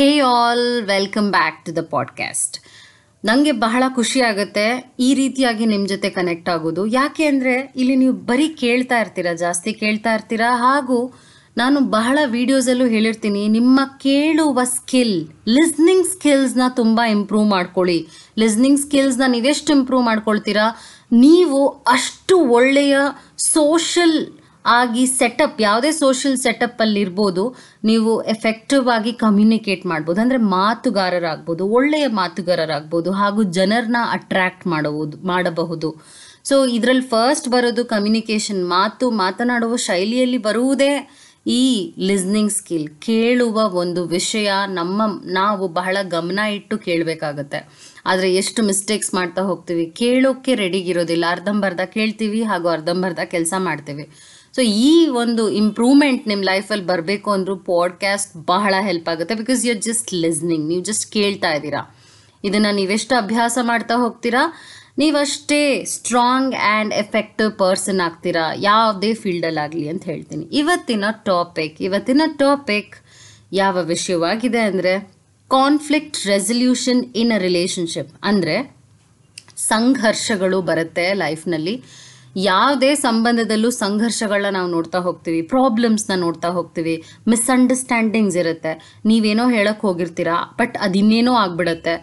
hey all welcome back to the podcast ನನಗೆ ಬಹಳ ಖುಷಿ ಆಗುತ್ತೆ ಈ ರೀತಿಯಾಗಿ ನಿಮ್ಮ ಜೊತೆ ಕನೆಕ್ಟ್ ಆಗೋದು ಯಾಕೆ ಅಂದರೆ ಇಲ್ಲಿ ನೀವು ಬರೀ ಕೇಳ್ತಾ ಇರ್ತೀರ ಜಾಸ್ತಿ ಕೇಳ್ತಾ ಇರ್ತೀರಾ ಹಾಗೂ ನಾನು ಬಹಳ ವೀಡಿಯೋಸಲ್ಲೂ ಹೇಳಿರ್ತೀನಿ ನಿಮ್ಮ ಕೇಳುವ ಸ್ಕಿಲ್ ಲಿಸ್ನಿಂಗ್ ಸ್ಕಿಲ್ಸ್ನ ತುಂಬ ಇಂಪ್ರೂವ್ ಮಾಡ್ಕೊಳ್ಳಿ ಲಿಸ್ನಿಂಗ್ ಸ್ಕಿಲ್ಸ್ನ ನೀವೆಷ್ಟು ಇಂಪ್ರೂವ್ ಮಾಡ್ಕೊಳ್ತೀರಾ ನೀವು ಅಷ್ಟು ಒಳ್ಳೆಯ ಸೋಷಲ್ ಆಗಿ ಸೆಟಪ್ ಯಾವುದೇ ಸೋಷಿಯಲ್ ಅಲ್ಲಿ ಇರ್ಬೋದು ನೀವು ಎಫೆಕ್ಟಿವ್ ಆಗಿ ಕಮ್ಯುನಿಕೇಟ್ ಮಾಡ್ಬೋದು ಅಂದರೆ ಮಾತುಗಾರರಾಗ್ಬೋದು ಒಳ್ಳೆಯ ಮಾತುಗಾರರಾಗ್ಬೋದು ಹಾಗೂ ಜನರನ್ನ ಅಟ್ರಾಕ್ಟ್ ಮಾಡಬಹುದು ಮಾಡಬಹುದು ಸೊ ಇದರಲ್ಲಿ ಫಸ್ಟ್ ಬರೋದು ಕಮ್ಯುನಿಕೇಶನ್ ಮಾತು ಮಾತನಾಡುವ ಶೈಲಿಯಲ್ಲಿ ಬರುವುದೇ ಈ ಲಿಸ್ನಿಂಗ್ ಸ್ಕಿಲ್ ಕೇಳುವ ಒಂದು ವಿಷಯ ನಮ್ಮ ನಾವು ಬಹಳ ಗಮನ ಇಟ್ಟು ಕೇಳಬೇಕಾಗತ್ತೆ ಆದರೆ ಎಷ್ಟು ಮಿಸ್ಟೇಕ್ಸ್ ಮಾಡ್ತಾ ಹೋಗ್ತೀವಿ ಕೇಳೋಕ್ಕೆ ರೆಡಿಗಿರೋದಿಲ್ಲ ಅರ್ಧಂಬರ್ಧ ಕೇಳ್ತೀವಿ ಹಾಗೂ ಅರ್ಧಂಬರ್ಧ ಕೆಲಸ ಮಾಡ್ತೀವಿ ಸೊ ಈ ಒಂದು ಇಂಪ್ರೂವ್ಮೆಂಟ್ ನಿಮ್ಮ ಲೈಫಲ್ಲಿ ಬರಬೇಕು ಅಂದರೂ ಪಾಡ್ಕ್ಯಾಸ್ಟ್ ಬಹಳ ಹೆಲ್ಪ್ ಆಗುತ್ತೆ because you are just listening ನೀವು ಜಸ್ಟ್ ಕೇಳ್ತಾ ಇದ್ದೀರಾ ಇದನ್ನು ನೀವೆಷ್ಟು ಅಭ್ಯಾಸ ಮಾಡ್ತಾ ಹೋಗ್ತೀರಾ ನೀವಷ್ಟೇ ಸ್ಟ್ರಾಂಗ್ ಆ್ಯಂಡ್ ಎಫೆಕ್ಟಿವ್ ಪರ್ಸನ್ ಆಗ್ತೀರಾ ಯಾವುದೇ ಫೀಲ್ಡಲ್ಲಾಗಲಿ ಅಂತ ಹೇಳ್ತೀನಿ ಇವತ್ತಿನ ಟಾಪಿಕ್ ಇವತ್ತಿನ ಟಾಪಿಕ್ ಯಾವ ವಿಷಯವಾಗಿದೆ ಅಂದರೆ conflict resolution in a relationship ಅಂದರೆ ಸಂಘರ್ಷಗಳು ಬರುತ್ತೆ ಲೈಫ್ನಲ್ಲಿ ಯಾವುದೇ ಸಂಬಂಧದಲ್ಲೂ ಸಂಘರ್ಷಗಳನ್ನ ನಾವು ನೋಡ್ತಾ ಹೋಗ್ತೀವಿ ಪ್ರಾಬ್ಲಮ್ಸ್ನ ನೋಡ್ತಾ ಹೋಗ್ತೀವಿ ಮಿಸ್ಅಂಡರ್ಸ್ಟ್ಯಾಂಡಿಂಗ್ಸ್ ಇರುತ್ತೆ ನೀವೇನೋ ಹೇಳಕ್ಕೆ ಹೋಗಿರ್ತೀರಾ ಬಟ್ ಅದಿನ್ನೇನೋ ಆಗ್ಬಿಡುತ್ತೆ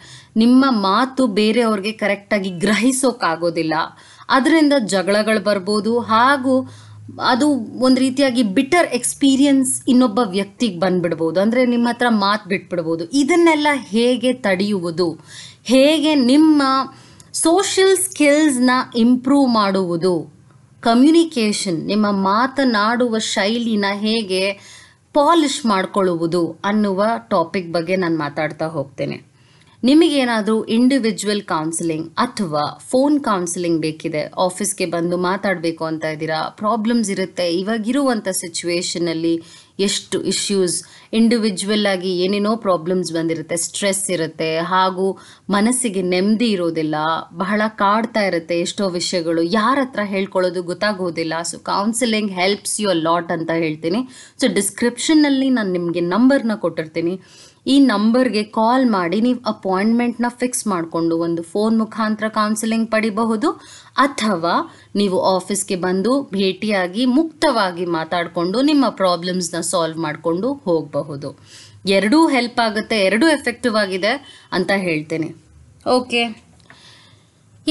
ನಿಮ್ಮ ಮಾತು ಬೇರೆಯವ್ರಿಗೆ ಕರೆಕ್ಟಾಗಿ ಗ್ರಹಿಸೋಕ್ಕಾಗೋದಿಲ್ಲ ಅದರಿಂದ ಜಗಳಗಳು ಬರ್ಬೋದು ಹಾಗೂ ಅದು ಒಂದು ರೀತಿಯಾಗಿ ಬಿಟರ್ ಎಕ್ಸ್ಪೀರಿಯನ್ಸ್ ಇನ್ನೊಬ್ಬ ವ್ಯಕ್ತಿಗೆ ಬಂದ್ಬಿಡ್ಬೋದು ಅಂದರೆ ನಿಮ್ಮ ಹತ್ರ ಮಾತು ಬಿಟ್ಬಿಡ್ಬೋದು ಇದನ್ನೆಲ್ಲ ಹೇಗೆ ತಡೆಯುವುದು ಹೇಗೆ ನಿಮ್ಮ ಸೋಷಿಯಲ್ ಸ್ಕಿಲ್ಸ್ನ ಇಂಪ್ರೂವ್ ಮಾಡುವುದು ಕಮ್ಯುನಿಕೇಷನ್ ನಿಮ್ಮ ಮಾತನಾಡುವ ಶೈಲಿನ ಹೇಗೆ ಪಾಲಿಷ್ ಮಾಡಿಕೊಳ್ಳುವುದು ಅನ್ನುವ ಟಾಪಿಕ್ ಬಗ್ಗೆ ನಾನು ಮಾತಾಡ್ತಾ ಹೋಗ್ತೇನೆ ನಿಮಗೇನಾದರೂ ಇಂಡಿವಿಜುವಲ್ ಕೌನ್ಸಿಲಿಂಗ್ ಅಥವಾ ಫೋನ್ ಕೌನ್ಸಿಲಿಂಗ್ ಬೇಕಿದೆ ಆಫೀಸ್ಗೆ ಬಂದು ಮಾತಾಡಬೇಕು ಅಂತ ಇದ್ದೀರಾ ಪ್ರಾಬ್ಲಮ್ಸ್ ಇರುತ್ತೆ ಇವಾಗಿರುವಂಥ ಸಿಚುವೇಷನಲ್ಲಿ ಎಷ್ಟು ಇಶ್ಯೂಸ್ ಇಂಡಿವಿಜುವಲ್ ಆಗಿ ಏನೇನೋ ಪ್ರಾಬ್ಲಮ್ಸ್ ಬಂದಿರುತ್ತೆ ಸ್ಟ್ರೆಸ್ ಇರುತ್ತೆ ಹಾಗೂ ಮನಸ್ಸಿಗೆ ನೆಮ್ಮದಿ ಇರೋದಿಲ್ಲ ಬಹಳ ಕಾಡ್ತಾ ಇರುತ್ತೆ ಎಷ್ಟೋ ವಿಷಯಗಳು ಯಾರ ಹತ್ರ ಹೇಳ್ಕೊಳ್ಳೋದು ಗೊತ್ತಾಗೋದಿಲ್ಲ so counselling helps you a lot ಅಂತ ಹೇಳ್ತೀನಿ ಸೊ ಡಿಸ್ಕ್ರಿಪ್ಷನ್ನಲ್ಲಿ ನಾನು ನಿಮಗೆ ನಂಬರ್ನ ಕೊಟ್ಟಿರ್ತೀನಿ ಈ ನಂಬರ್ಗೆ ಕಾಲ್ ಮಾಡಿ ನೀವು ಅಪಾಯಿಂಟ್ಮೆಂಟ್ನ ಫಿಕ್ಸ್ ಮಾಡಿಕೊಂಡು ಒಂದು ಫೋನ್ ಮುಖಾಂತರ ಕೌನ್ಸಿಲಿಂಗ್ ಪಡಿಬಹುದು ಅಥವಾ ನೀವು ಆಫೀಸ್ಗೆ ಬಂದು ಭೇಟಿಯಾಗಿ ಮುಕ್ತವಾಗಿ ಮಾತಾಡಿಕೊಂಡು ನಿಮ್ಮ ಪ್ರಾಬ್ಲಮ್ಸ್ನ ಸಾಲ್ವ್ ಮಾಡಿಕೊಂಡು ಹೋಗಬಹುದು ಎರಡೂ ಹೆಲ್ಪ್ ಆಗುತ್ತೆ ಎರಡೂ ಎಫೆಕ್ಟಿವ್ ಆಗಿದೆ ಅಂತ ಹೇಳ್ತೇನೆ ಓಕೆ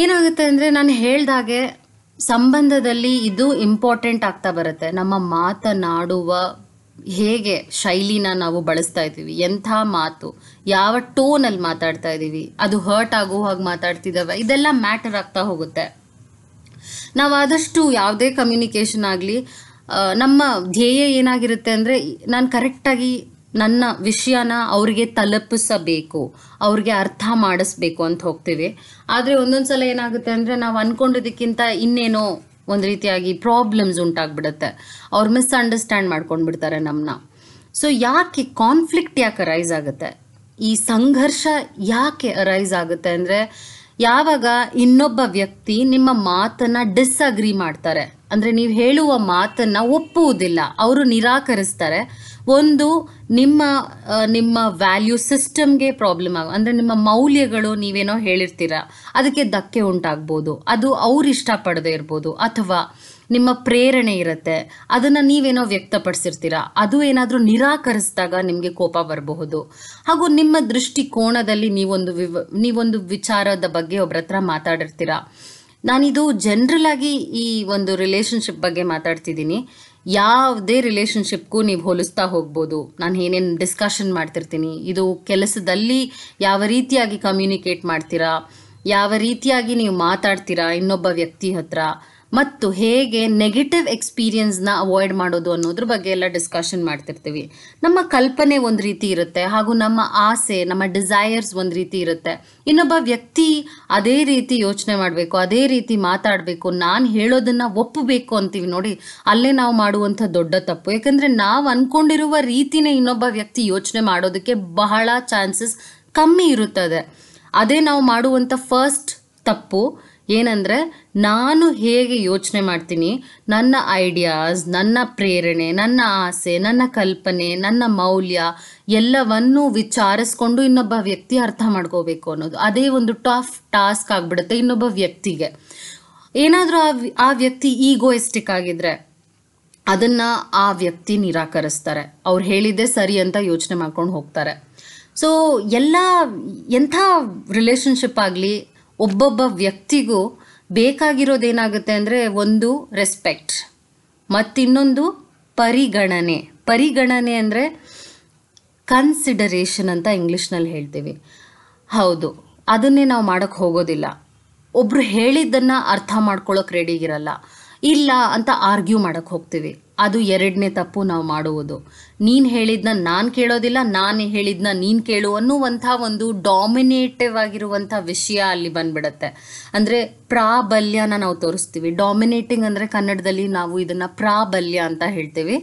ಏನಾಗುತ್ತೆ ಅಂದರೆ ನಾನು ಹೇಳ್ದಾಗೆ ಸಂಬಂಧದಲ್ಲಿ ಇದು ಇಂಪಾರ್ಟೆಂಟ್ ಆಗ್ತಾ ಬರುತ್ತೆ ನಮ್ಮ ಮಾತನಾಡುವ ಹೇಗೆ ಶೈಲಿನ ನಾವು ಬಳಸ್ತಾ ಇದ್ದೀವಿ ಎಂಥ ಮಾತು ಯಾವ ಟೋನಲ್ಲಿ ಮಾತಾಡ್ತಾ ಇದ್ದೀವಿ ಅದು ಹರ್ಟ್ ಆಗೋ ಹಾಗೆ ಮಾತಾಡ್ತಿದ್ದಾವೆ ಇದೆಲ್ಲ ಮ್ಯಾಟರ್ ಆಗ್ತಾ ಹೋಗುತ್ತೆ ನಾವು ಆದಷ್ಟು ಯಾವುದೇ ಕಮ್ಯುನಿಕೇಷನ್ ಆಗಲಿ ನಮ್ಮ ಧ್ಯೇಯ ಏನಾಗಿರುತ್ತೆ ಅಂದರೆ ನಾನು ಕರೆಕ್ಟಾಗಿ ನನ್ನ ವಿಷಯನ ಅವ್ರಿಗೆ ತಲುಪಿಸಬೇಕು ಅವ್ರಿಗೆ ಅರ್ಥ ಮಾಡಿಸ್ಬೇಕು ಅಂತ ಹೋಗ್ತೀವಿ ಆದರೆ ಒಂದೊಂದು ಸಲ ಏನಾಗುತ್ತೆ ಅಂದರೆ ನಾವು ಅಂದ್ಕೊಂಡಿದ್ದಕ್ಕಿಂತ ಇನ್ನೇನೋ ಒಂದು ರೀತಿಯಾಗಿ ಪ್ರಾಬ್ಲಮ್ಸ್ ಉಂಟಾಗ್ಬಿಡುತ್ತೆ ಅವ್ರು ಮಿಸ್ಅಂಡರ್ಸ್ಟ್ಯಾಂಡ್ ಮಾಡ್ಕೊಂಡ್ಬಿಡ್ತಾರೆ ನಮ್ಮನ್ನ ಸೊ ಯಾಕೆ ಕಾನ್ಫ್ಲಿಕ್ಟ್ ಯಾಕೆ ರೈಸ್ ಆಗುತ್ತೆ ಈ ಸಂಘರ್ಷ ಯಾಕೆ ರೈಸ್ ಆಗುತ್ತೆ ಅಂದರೆ ಯಾವಾಗ ಇನ್ನೊಬ್ಬ ವ್ಯಕ್ತಿ ನಿಮ್ಮ ಮಾತನ್ನು ಡಿಸ್ಅಗ್ರಿ ಮಾಡ್ತಾರೆ ಅಂದರೆ ನೀವು ಹೇಳುವ ಮಾತನ್ನು ಒಪ್ಪುವುದಿಲ್ಲ ಅವರು ನಿರಾಕರಿಸ್ತಾರೆ ಒಂದು ನಿಮ್ಮ ನಿಮ್ಮ ವ್ಯಾಲ್ಯೂ ಸಿಸ್ಟಮ್ಗೆ ಪ್ರಾಬ್ಲಮ್ ಆಗ ಅಂದರೆ ನಿಮ್ಮ ಮೌಲ್ಯಗಳು ನೀವೇನೋ ಹೇಳಿರ್ತೀರ ಅದಕ್ಕೆ ಧಕ್ಕೆ ಉಂಟಾಗ್ಬೋದು ಅದು ಅವ್ರು ಇಷ್ಟಪಡದೇ ಇರ್ಬೋದು ಅಥವಾ ನಿಮ್ಮ ಪ್ರೇರಣೆ ಇರುತ್ತೆ ಅದನ್ನು ನೀವೇನೋ ವ್ಯಕ್ತಪಡಿಸಿರ್ತೀರ ಅದು ಏನಾದರೂ ನಿರಾಕರಿಸಿದಾಗ ನಿಮಗೆ ಕೋಪ ಬರಬಹುದು ಹಾಗೂ ನಿಮ್ಮ ದೃಷ್ಟಿಕೋನದಲ್ಲಿ ನೀವೊಂದು ವಿವ ನೀವೊಂದು ವಿಚಾರದ ಬಗ್ಗೆ ಒಬ್ರ ಹತ್ರ ಮಾತಾಡಿರ್ತೀರ ನಾನಿದು ಜನ್ರಲ್ ಆಗಿ ಈ ಒಂದು ರಿಲೇಶನ್ಶಿಪ್ ಬಗ್ಗೆ ಮಾತಾಡ್ತಿದ್ದೀನಿ ಯಾವುದೇ ರಿಲೇಷನ್ಶಿಪ್ಗೂ ನೀವು ಹೋಲಿಸ್ತಾ ಹೋಗ್ಬೋದು ನಾನು ಏನೇನು ಡಿಸ್ಕಷನ್ ಮಾಡ್ತಿರ್ತೀನಿ ಇದು ಕೆಲಸದಲ್ಲಿ ಯಾವ ರೀತಿಯಾಗಿ ಕಮ್ಯುನಿಕೇಟ್ ಮಾಡ್ತೀರಾ ಯಾವ ರೀತಿಯಾಗಿ ನೀವು ಮಾತಾಡ್ತೀರಾ ಇನ್ನೊಬ್ಬ ವ್ಯಕ್ತಿ ಹತ್ರ ಮತ್ತು ಹೇಗೆ ನೆಗೆಟಿವ್ ಎಕ್ಸ್ಪೀರಿಯನ್ಸ್ನ ಅವಾಯ್ಡ್ ಮಾಡೋದು ಅನ್ನೋದ್ರ ಬಗ್ಗೆ ಎಲ್ಲ ಡಿಸ್ಕಷನ್ ಮಾಡ್ತಿರ್ತೀವಿ ನಮ್ಮ ಕಲ್ಪನೆ ಒಂದು ರೀತಿ ಇರುತ್ತೆ ಹಾಗೂ ನಮ್ಮ ಆಸೆ ನಮ್ಮ ಡಿಸೈರ್ಸ್ ಒಂದು ರೀತಿ ಇರುತ್ತೆ ಇನ್ನೊಬ್ಬ ವ್ಯಕ್ತಿ ಅದೇ ರೀತಿ ಯೋಚನೆ ಮಾಡಬೇಕು ಅದೇ ರೀತಿ ಮಾತಾಡಬೇಕು ನಾನು ಹೇಳೋದನ್ನು ಒಪ್ಪಬೇಕು ಅಂತೀವಿ ನೋಡಿ ಅಲ್ಲೇ ನಾವು ಮಾಡುವಂಥ ದೊಡ್ಡ ತಪ್ಪು ಯಾಕಂದರೆ ನಾವು ಅಂದ್ಕೊಂಡಿರುವ ರೀತಿನೇ ಇನ್ನೊಬ್ಬ ವ್ಯಕ್ತಿ ಯೋಚನೆ ಮಾಡೋದಕ್ಕೆ ಬಹಳ ಚಾನ್ಸಸ್ ಕಮ್ಮಿ ಇರುತ್ತದೆ ಅದೇ ನಾವು ಮಾಡುವಂಥ ಫಸ್ಟ್ ತಪ್ಪು ಏನಂದರೆ ನಾನು ಹೇಗೆ ಯೋಚನೆ ಮಾಡ್ತೀನಿ ನನ್ನ ಐಡಿಯಾಸ್ ನನ್ನ ಪ್ರೇರಣೆ ನನ್ನ ಆಸೆ ನನ್ನ ಕಲ್ಪನೆ ನನ್ನ ಮೌಲ್ಯ ಎಲ್ಲವನ್ನು ವಿಚಾರಿಸ್ಕೊಂಡು ಇನ್ನೊಬ್ಬ ವ್ಯಕ್ತಿ ಅರ್ಥ ಮಾಡ್ಕೋಬೇಕು ಅನ್ನೋದು ಅದೇ ಒಂದು ಟಫ್ ಟಾಸ್ಕ್ ಆಗಿಬಿಡುತ್ತೆ ಇನ್ನೊಬ್ಬ ವ್ಯಕ್ತಿಗೆ ಏನಾದರೂ ಆ ಆ ವ್ಯಕ್ತಿ ಈಗೋಯಿಸ್ಟಿಕ್ ಆಗಿದ್ರೆ ಅದನ್ನು ಆ ವ್ಯಕ್ತಿ ನಿರಾಕರಿಸ್ತಾರೆ ಅವ್ರು ಹೇಳಿದ್ದೆ ಸರಿ ಅಂತ ಯೋಚನೆ ಮಾಡ್ಕೊಂಡು ಹೋಗ್ತಾರೆ ಸೊ ಎಲ್ಲ ಎಂಥ ರಿಲೇಷನ್ಶಿಪ್ ಆಗಲಿ ಒಬ್ಬೊಬ್ಬ ವ್ಯಕ್ತಿಗೂ ಬೇಕಾಗಿರೋದೇನಾಗುತ್ತೆ ಅಂದರೆ ಒಂದು ರೆಸ್ಪೆಕ್ಟ್ ಮತ್ತಿನ್ನೊಂದು ಪರಿಗಣನೆ ಪರಿಗಣನೆ ಅಂದರೆ ಕನ್ಸಿಡರೇಷನ್ ಅಂತ ಇಂಗ್ಲೀಷ್ನಲ್ಲಿ ಹೇಳ್ತೀವಿ ಹೌದು ಅದನ್ನೇ ನಾವು ಮಾಡೋಕ್ಕೆ ಹೋಗೋದಿಲ್ಲ ಒಬ್ಬರು ಹೇಳಿದ್ದನ್ನು ಅರ್ಥ ಮಾಡ್ಕೊಳ್ಳೋಕೆ ರೆಡಿಗಿರಲ್ಲ ಇಲ್ಲ ಅಂತ ಆರ್ಗ್ಯೂ ಮಾಡಕ್ಕೆ ಹೋಗ್ತೀವಿ ಅದು ಎರಡನೇ ತಪ್ಪು ನಾವು ಮಾಡುವುದು ನೀನು ಹೇಳಿದ್ನ ನಾನು ಕೇಳೋದಿಲ್ಲ ನಾನು ಹೇಳಿದ್ನ ನೀನು ಕೇಳು ಅನ್ನುವಂಥ ಒಂದು ಡಾಮಿನೇಟಿವ್ ಆಗಿರುವಂಥ ವಿಷಯ ಅಲ್ಲಿ ಬಂದ್ಬಿಡತ್ತೆ ಅಂದರೆ ಪ್ರಾಬಲ್ಯನ ನಾವು ತೋರಿಸ್ತೀವಿ ಡಾಮಿನೇಟಿಂಗ್ ಅಂದರೆ ಕನ್ನಡದಲ್ಲಿ ನಾವು ಇದನ್ನು ಪ್ರಾಬಲ್ಯ ಅಂತ ಹೇಳ್ತೀವಿ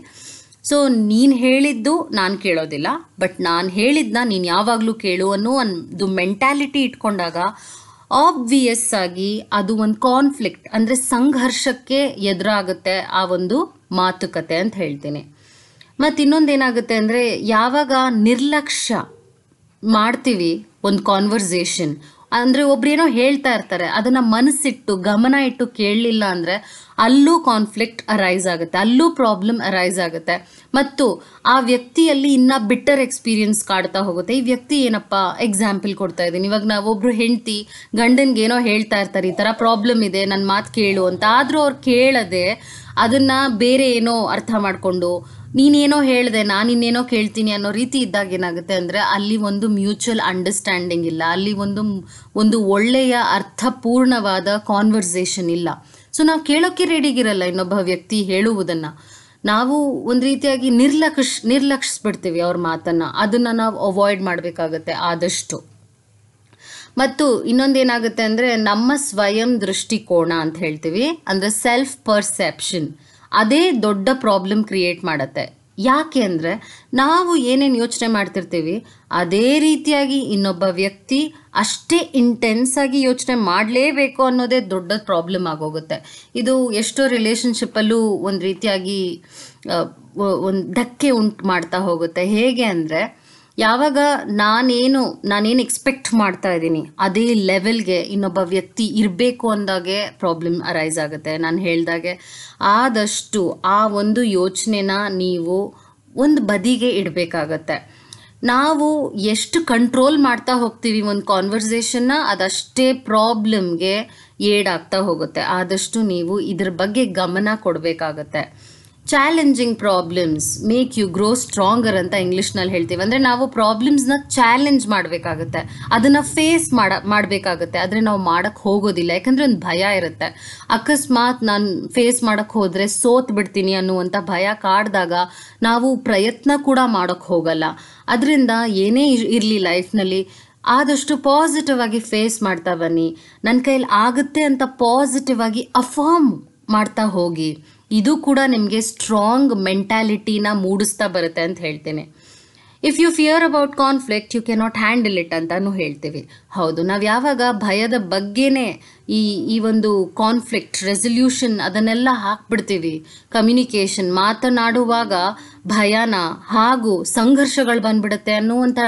ಸೊ ನೀನು ಹೇಳಿದ್ದು ನಾನು ಕೇಳೋದಿಲ್ಲ ಬಟ್ ನಾನು ಹೇಳಿದ್ನ ನೀನು ಯಾವಾಗಲೂ ಕೇಳು ಅನ್ನೋ ಒಂದು ಮೆಂಟ್ಯಾಲಿಟಿ ಇಟ್ಕೊಂಡಾಗ ಆಬ್ವಿಯಸ್ ಆಗಿ ಅದು ಒಂದು ಕಾನ್ಫ್ಲಿಕ್ಟ್ ಅಂದರೆ ಸಂಘರ್ಷಕ್ಕೆ ಎದುರಾಗುತ್ತೆ ಆ ಒಂದು ಮಾತುಕತೆ ಅಂತ ಹೇಳ್ತೀನಿ ಮತ್ತು ಇನ್ನೊಂದೇನಾಗುತ್ತೆ ಅಂದರೆ ಯಾವಾಗ ನಿರ್ಲಕ್ಷ್ಯ ಮಾಡ್ತೀವಿ ಒಂದು ಕಾನ್ವರ್ಸೇಷನ್ ಅಂದರೆ ಏನೋ ಹೇಳ್ತಾ ಇರ್ತಾರೆ ಅದನ್ನು ಮನಸ್ಸಿಟ್ಟು ಗಮನ ಇಟ್ಟು ಕೇಳಲಿಲ್ಲ ಅಂದರೆ ಅಲ್ಲೂ ಕಾನ್ಫ್ಲಿಕ್ಟ್ ಅರೈಸ್ ಆಗುತ್ತೆ ಅಲ್ಲೂ ಪ್ರಾಬ್ಲಮ್ ಅರೈಸ್ ಆಗುತ್ತೆ ಮತ್ತು ಆ ವ್ಯಕ್ತಿಯಲ್ಲಿ ಇನ್ನೂ ಬಿಟ್ಟರ್ ಎಕ್ಸ್ಪೀರಿಯನ್ಸ್ ಕಾಡ್ತಾ ಹೋಗುತ್ತೆ ಈ ವ್ಯಕ್ತಿ ಏನಪ್ಪ ಎಕ್ಸಾಂಪಲ್ ಕೊಡ್ತಾ ಇದ್ದೀನಿ ಇವಾಗ ಒಬ್ರು ಹೆಂಡ್ತಿ ಗಂಡನಿಗೆ ಏನೋ ಹೇಳ್ತಾ ಇರ್ತಾರೆ ಈ ಥರ ಪ್ರಾಬ್ಲಮ್ ಇದೆ ನನ್ನ ಮಾತು ಕೇಳು ಅಂತ ಆದರೂ ಅವ್ರು ಕೇಳದೆ ಅದನ್ನು ಬೇರೆ ಏನೋ ಅರ್ಥ ಮಾಡಿಕೊಂಡು ನೀನೇನೋ ಹೇಳಿದೆ ಇನ್ನೇನೋ ಕೇಳ್ತೀನಿ ಅನ್ನೋ ರೀತಿ ಇದ್ದಾಗ ಏನಾಗುತ್ತೆ ಅಂದರೆ ಅಲ್ಲಿ ಒಂದು ಮ್ಯೂಚುವಲ್ ಅಂಡರ್ಸ್ಟ್ಯಾಂಡಿಂಗ್ ಇಲ್ಲ ಅಲ್ಲಿ ಒಂದು ಒಂದು ಒಳ್ಳೆಯ ಅರ್ಥಪೂರ್ಣವಾದ ಕಾನ್ವರ್ಸೇಷನ್ ಇಲ್ಲ ಸೊ ನಾವು ಕೇಳೋಕ್ಕೆ ರೆಡಿಗಿರಲ್ಲ ಇನ್ನೊಬ್ಬ ವ್ಯಕ್ತಿ ಹೇಳುವುದನ್ನು ನಾವು ಒಂದು ರೀತಿಯಾಗಿ ನಿರ್ಲಕ್ಷ್ ನಿರ್ಲಕ್ಷಿಸ್ಬಿಡ್ತೀವಿ ಅವ್ರ ಮಾತನ್ನು ಅದನ್ನು ನಾವು ಅವಾಯ್ಡ್ ಮಾಡಬೇಕಾಗತ್ತೆ ಆದಷ್ಟು ಮತ್ತು ಇನ್ನೊಂದೇನಾಗುತ್ತೆ ಅಂದರೆ ನಮ್ಮ ಸ್ವಯಂ ದೃಷ್ಟಿಕೋನ ಅಂತ ಹೇಳ್ತೀವಿ ಅಂದರೆ ಸೆಲ್ಫ್ ಪರ್ಸೆಪ್ಷನ್ ಅದೇ ದೊಡ್ಡ ಪ್ರಾಬ್ಲಮ್ ಕ್ರಿಯೇಟ್ ಮಾಡುತ್ತೆ ಯಾಕೆ ಅಂದರೆ ನಾವು ಏನೇನು ಯೋಚನೆ ಮಾಡ್ತಿರ್ತೀವಿ ಅದೇ ರೀತಿಯಾಗಿ ಇನ್ನೊಬ್ಬ ವ್ಯಕ್ತಿ ಅಷ್ಟೇ ಇಂಟೆನ್ಸ್ ಆಗಿ ಯೋಚನೆ ಮಾಡಲೇಬೇಕು ಅನ್ನೋದೇ ದೊಡ್ಡ ಪ್ರಾಬ್ಲಮ್ ಆಗೋಗುತ್ತೆ ಇದು ಎಷ್ಟೋ ರಿಲೇಷನ್ಶಿಪ್ಪಲ್ಲೂ ಒಂದು ರೀತಿಯಾಗಿ ಒಂದು ಧಕ್ಕೆ ಉಂಟು ಮಾಡ್ತಾ ಹೋಗುತ್ತೆ ಹೇಗೆ ಅಂದರೆ ಯಾವಾಗ ನಾನೇನು ನಾನೇನು ಎಕ್ಸ್ಪೆಕ್ಟ್ ಮಾಡ್ತಾ ಇದ್ದೀನಿ ಅದೇ ಲೆವೆಲ್ಗೆ ಇನ್ನೊಬ್ಬ ವ್ಯಕ್ತಿ ಇರಬೇಕು ಅಂದಾಗೆ ಪ್ರಾಬ್ಲಮ್ ಅರೈಸ್ ಆಗುತ್ತೆ ನಾನು ಹೇಳಿದಾಗೆ ಆದಷ್ಟು ಆ ಒಂದು ಯೋಚನೆನ ನೀವು ಒಂದು ಬದಿಗೆ ಇಡಬೇಕಾಗತ್ತೆ ನಾವು ಎಷ್ಟು ಕಂಟ್ರೋಲ್ ಮಾಡ್ತಾ ಹೋಗ್ತೀವಿ ಒಂದು ಕಾನ್ವರ್ಸೇಷನ್ನ ಅದಷ್ಟೇ ಪ್ರಾಬ್ಲಮ್ಗೆ ಏಡಾಗ್ತಾ ಹೋಗುತ್ತೆ ಆದಷ್ಟು ನೀವು ಇದ್ರ ಬಗ್ಗೆ ಗಮನ ಕೊಡಬೇಕಾಗತ್ತೆ challenging problems make you grow stronger ಅಂತ ಇಂಗ್ಲೀಷ್ನಲ್ಲಿ ಹೇಳ್ತೀವಿ ಅಂದರೆ ನಾವು ಪ್ರಾಬ್ಲಮ್ಸ್ನ ಚಾಲೆಂಜ್ ಮಾಡಬೇಕಾಗುತ್ತೆ ಅದನ್ನು ಫೇಸ್ ಮಾಡ ಮಾಡಬೇಕಾಗುತ್ತೆ ಆದರೆ ನಾವು ಮಾಡೋಕ್ಕೆ ಹೋಗೋದಿಲ್ಲ ಯಾಕಂದರೆ ಒಂದು ಭಯ ಇರುತ್ತೆ ಅಕಸ್ಮಾತ್ ನಾನು ಫೇಸ್ ಮಾಡಕ್ಕೆ ಹೋದರೆ ಸೋತ್ ಬಿಡ್ತೀನಿ ಅನ್ನುವಂಥ ಭಯ ಕಾಡ್ದಾಗ ನಾವು ಪ್ರಯತ್ನ ಕೂಡ ಮಾಡೋಕ್ಕೆ ಹೋಗಲ್ಲ ಅದರಿಂದ ಏನೇ ಇರಲಿ ಲೈಫ್ನಲ್ಲಿ ಆದಷ್ಟು ಪಾಸಿಟಿವ್ ಆಗಿ ಫೇಸ್ ಮಾಡ್ತಾ ಬನ್ನಿ ನನ್ನ ಕೈಯಲ್ಲಿ ಆಗುತ್ತೆ ಅಂತ ಪಾಸಿಟಿವ್ ಆಗಿ ಅಫರ್ಮ್ ಮಾಡ್ತಾ ಹೋಗಿ ಇದು ಕೂಡ ನಿಮಗೆ ಸ್ಟ್ರಾಂಗ್ ಮೆಂಟ್ಯಾಲಿಟಿನ ಮೂಡಿಸ್ತಾ ಬರುತ್ತೆ ಅಂತ ಹೇಳ್ತೇನೆ if you fear about conflict you can not handle it ಅಂತಲೂ ಹೇಳ್ತೀವಿ ಹೌದು ನಾವು ಯಾವಾಗ ಭಯದ ಬಗ್ಗೆನೇ ಈ ಈ ಒಂದು ಕಾನ್ಫ್ಲಿಕ್ಟ್ ರೆಸಲ್ಯೂಷನ್ ಅದನ್ನೆಲ್ಲ ಹಾಕ್ಬಿಡ್ತೀವಿ ಕಮ್ಯುನಿಕೇಷನ್ ಮಾತನಾಡುವಾಗ ಭಯನ ಹಾಗೂ ಸಂಘರ್ಷಗಳು ಬಂದ್ಬಿಡುತ್ತೆ ಅನ್ನುವಂಥ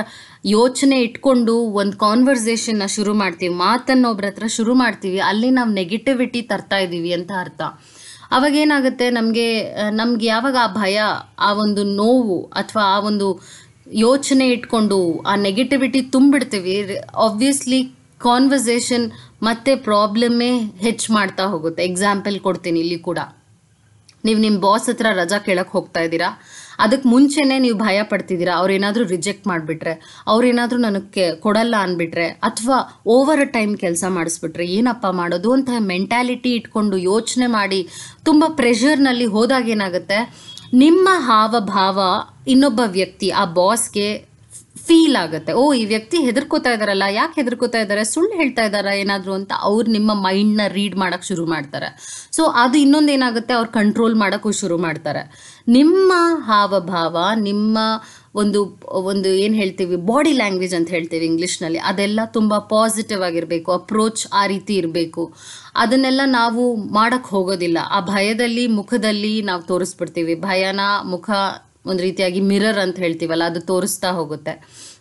ಯೋಚನೆ ಇಟ್ಕೊಂಡು ಒಂದು ಕಾನ್ವರ್ಸೇಷನ್ನ ಶುರು ಮಾಡ್ತೀವಿ ಮಾತನ್ನು ಒಬ್ರ ಹತ್ರ ಶುರು ಮಾಡ್ತೀವಿ ಅಲ್ಲಿ ನಾವು ನೆಗೆಟಿವಿಟಿ ತರ್ತಾ ಇದ್ದೀವಿ ಅಂತ ಅರ್ಥ ಅವಾಗ ಏನಾಗುತ್ತೆ ನಮಗೆ ನಮ್ಗೆ ಯಾವಾಗ ಆ ಭಯ ಆ ಒಂದು ನೋವು ಅಥವಾ ಆ ಒಂದು ಯೋಚನೆ ಇಟ್ಕೊಂಡು ಆ ನೆಗೆಟಿವಿಟಿ ತುಂಬಿಡ್ತೀವಿ ಆಬ್ವಿಯಸ್ಲಿ ಕಾನ್ವರ್ಸೇಷನ್ ಮತ್ತೆ ಪ್ರಾಬ್ಲಮ್ಮೇ ಹೆಚ್ಚು ಮಾಡ್ತಾ ಹೋಗುತ್ತೆ ಎಕ್ಸಾಂಪಲ್ ಕೊಡ್ತೀನಿ ಇಲ್ಲಿ ಕೂಡ ನೀವು ನಿಮ್ಮ ಬಾಸ್ ಹತ್ರ ರಜಾ ಕೇಳಕ್ಕೆ ಹೋಗ್ತಾ ಇದ್ದೀರಾ ಅದಕ್ಕೆ ಮುಂಚೆನೇ ನೀವು ಭಯ ಪಡ್ತಿದ್ದೀರಾ ಏನಾದರೂ ರಿಜೆಕ್ಟ್ ಮಾಡಿಬಿಟ್ರೆ ಏನಾದರೂ ನನಗೆ ಕೊಡಲ್ಲ ಅಂದ್ಬಿಟ್ರೆ ಅಥವಾ ಓವರ್ ಟೈಮ್ ಕೆಲಸ ಮಾಡಿಸ್ಬಿಟ್ರೆ ಏನಪ್ಪ ಮಾಡೋದು ಅಂತ ಮೆಂಟ್ಯಾಲಿಟಿ ಇಟ್ಕೊಂಡು ಯೋಚನೆ ಮಾಡಿ ತುಂಬ ಪ್ರೆಷರ್ನಲ್ಲಿ ಹೋದಾಗ ಏನಾಗುತ್ತೆ ನಿಮ್ಮ ಹಾವಭಾವ ಇನ್ನೊಬ್ಬ ವ್ಯಕ್ತಿ ಆ ಬಾಸ್ಗೆ ಫೀಲ್ ಆಗುತ್ತೆ ಓ ಈ ವ್ಯಕ್ತಿ ಹೆದರ್ಕೋತಾ ಇದ್ದಾರಲ್ಲ ಯಾಕೆ ಹೆದರ್ಕೋತಾ ಇದ್ದಾರೆ ಸುಳ್ಳು ಹೇಳ್ತಾ ಇದ್ದಾರೆ ಏನಾದರೂ ಅಂತ ಅವ್ರು ನಿಮ್ಮ ಮೈಂಡ್ನ ರೀಡ್ ಮಾಡೋಕ್ಕೆ ಶುರು ಮಾಡ್ತಾರೆ ಸೊ ಅದು ಇನ್ನೊಂದು ಏನಾಗುತ್ತೆ ಅವ್ರು ಕಂಟ್ರೋಲ್ ಮಾಡೋಕ್ಕೂ ಶುರು ಮಾಡ್ತಾರೆ ನಿಮ್ಮ ಹಾವಭಾವ ನಿಮ್ಮ ಒಂದು ಒಂದು ಏನು ಹೇಳ್ತೀವಿ ಬಾಡಿ ಲ್ಯಾಂಗ್ವೇಜ್ ಅಂತ ಹೇಳ್ತೀವಿ ಇಂಗ್ಲೀಷ್ನಲ್ಲಿ ಅದೆಲ್ಲ ತುಂಬ ಪಾಸಿಟಿವ್ ಆಗಿರಬೇಕು ಅಪ್ರೋಚ್ ಆ ರೀತಿ ಇರಬೇಕು ಅದನ್ನೆಲ್ಲ ನಾವು ಮಾಡೋಕ್ಕೆ ಹೋಗೋದಿಲ್ಲ ಆ ಭಯದಲ್ಲಿ ಮುಖದಲ್ಲಿ ನಾವು ತೋರಿಸ್ಬಿಡ್ತೀವಿ ಭಯನ ಮುಖ ಒಂದು ರೀತಿಯಾಗಿ ಮಿರರ್ ಅಂತ ಹೇಳ್ತೀವಲ್ಲ ಅದು ತೋರಿಸ್ತಾ ಹೋಗುತ್ತೆ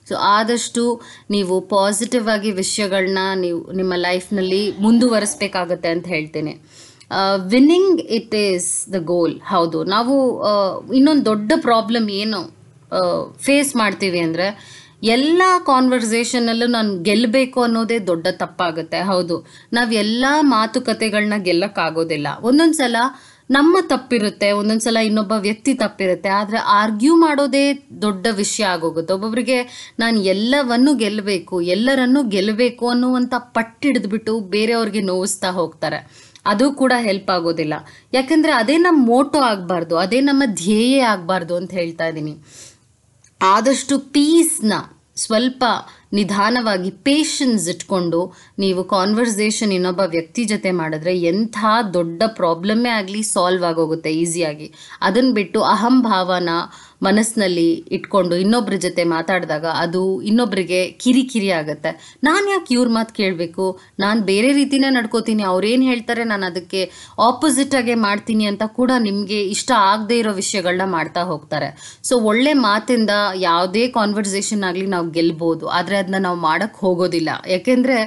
ಸೊ ಆದಷ್ಟು ನೀವು ಪಾಸಿಟಿವ್ ಆಗಿ ವಿಷಯಗಳನ್ನ ನೀವು ನಿಮ್ಮ ಲೈಫ್ನಲ್ಲಿ ಮುಂದುವರಿಸ್ಬೇಕಾಗತ್ತೆ ಅಂತ ಹೇಳ್ತೇನೆ winning it is the goal ಹೌದು ನಾವು ಇನ್ನೊಂದು ದೊಡ್ಡ ಪ್ರಾಬ್ಲಮ್ ಏನು ಫೇಸ್ ಮಾಡ್ತೀವಿ ಅಂದರೆ ಎಲ್ಲ ಕಾನ್ವರ್ಸೇಷನಲ್ಲೂ ನಾನು ಗೆಲ್ಲಬೇಕು ಅನ್ನೋದೇ ದೊಡ್ಡ ತಪ್ಪಾಗುತ್ತೆ ಹೌದು ನಾವು ಎಲ್ಲ ಮಾತುಕತೆಗಳನ್ನ ಗೆಲ್ಲಕ್ಕಾಗೋದಿಲ್ಲ ಒಂದೊಂದು ಸಲ ನಮ್ಮ ತಪ್ಪಿರುತ್ತೆ ಒಂದೊಂದ್ಸಲ ಇನ್ನೊಬ್ಬ ವ್ಯಕ್ತಿ ತಪ್ಪಿರುತ್ತೆ ಆದರೆ ಆರ್ಗ್ಯೂ ಮಾಡೋದೇ ದೊಡ್ಡ ವಿಷಯ ಆಗೋಗುತ್ತೆ ಒಬ್ಬೊಬ್ಬರಿಗೆ ನಾನು ಎಲ್ಲವನ್ನು ಗೆಲ್ಲಬೇಕು ಎಲ್ಲರನ್ನೂ ಗೆಲ್ಲಬೇಕು ಅನ್ನುವಂಥ ಪಟ್ಟಿಡಿದ್ಬಿಟ್ಟು ಬೇರೆಯವ್ರಿಗೆ ನೋವಿಸ್ತಾ ಹೋಗ್ತಾರೆ ಅದು ಕೂಡ ಹೆಲ್ಪ್ ಆಗೋದಿಲ್ಲ ಯಾಕಂದರೆ ಅದೇ ನಮ್ಮ ಮೋಟೋ ಆಗಬಾರ್ದು ಅದೇ ನಮ್ಮ ಧ್ಯೇಯ ಆಗಬಾರ್ದು ಅಂತ ಹೇಳ್ತಾ ಇದ್ದೀನಿ ಆದಷ್ಟು ಪೀಸ್ನ ಸ್ವಲ್ಪ ನಿಧಾನವಾಗಿ ಪೇಷನ್ಸ್ ಇಟ್ಕೊಂಡು ನೀವು ಕಾನ್ವರ್ಸೇಷನ್ ಇನ್ನೊಬ್ಬ ವ್ಯಕ್ತಿ ಜೊತೆ ಮಾಡಿದ್ರೆ ಎಂಥ ದೊಡ್ಡ ಪ್ರಾಬ್ಲಮ್ಮೇ ಆಗಲಿ ಸಾಲ್ವ್ ಆಗೋಗುತ್ತೆ ಈಸಿಯಾಗಿ ಅದನ್ನು ಬಿಟ್ಟು ಅಹಂಭಾವನ ಮನಸ್ಸಿನಲ್ಲಿ ಇಟ್ಕೊಂಡು ಇನ್ನೊಬ್ಬರ ಜೊತೆ ಮಾತಾಡಿದಾಗ ಅದು ಇನ್ನೊಬ್ಬರಿಗೆ ಕಿರಿಕಿರಿ ಆಗುತ್ತೆ ನಾನು ಯಾಕೆ ಇವ್ರ ಮಾತು ಕೇಳಬೇಕು ನಾನು ಬೇರೆ ರೀತಿನೇ ನಡ್ಕೋತೀನಿ ಅವ್ರೇನು ಹೇಳ್ತಾರೆ ನಾನು ಅದಕ್ಕೆ ಆಪೋಸಿಟಾಗೆ ಮಾಡ್ತೀನಿ ಅಂತ ಕೂಡ ನಿಮಗೆ ಇಷ್ಟ ಆಗದೇ ಇರೋ ವಿಷಯಗಳನ್ನ ಮಾಡ್ತಾ ಹೋಗ್ತಾರೆ ಸೊ ಒಳ್ಳೆ ಮಾತಿಂದ ಯಾವುದೇ ಕಾನ್ವರ್ಸೇಷನ್ ಆಗಲಿ ನಾವು ಗೆಲ್ಬೋದು ಆದರೆ ಅದನ್ನ ನಾವು ಮಾಡೋಕ್ಕೆ ಹೋಗೋದಿಲ್ಲ ಯಾಕೆಂದರೆ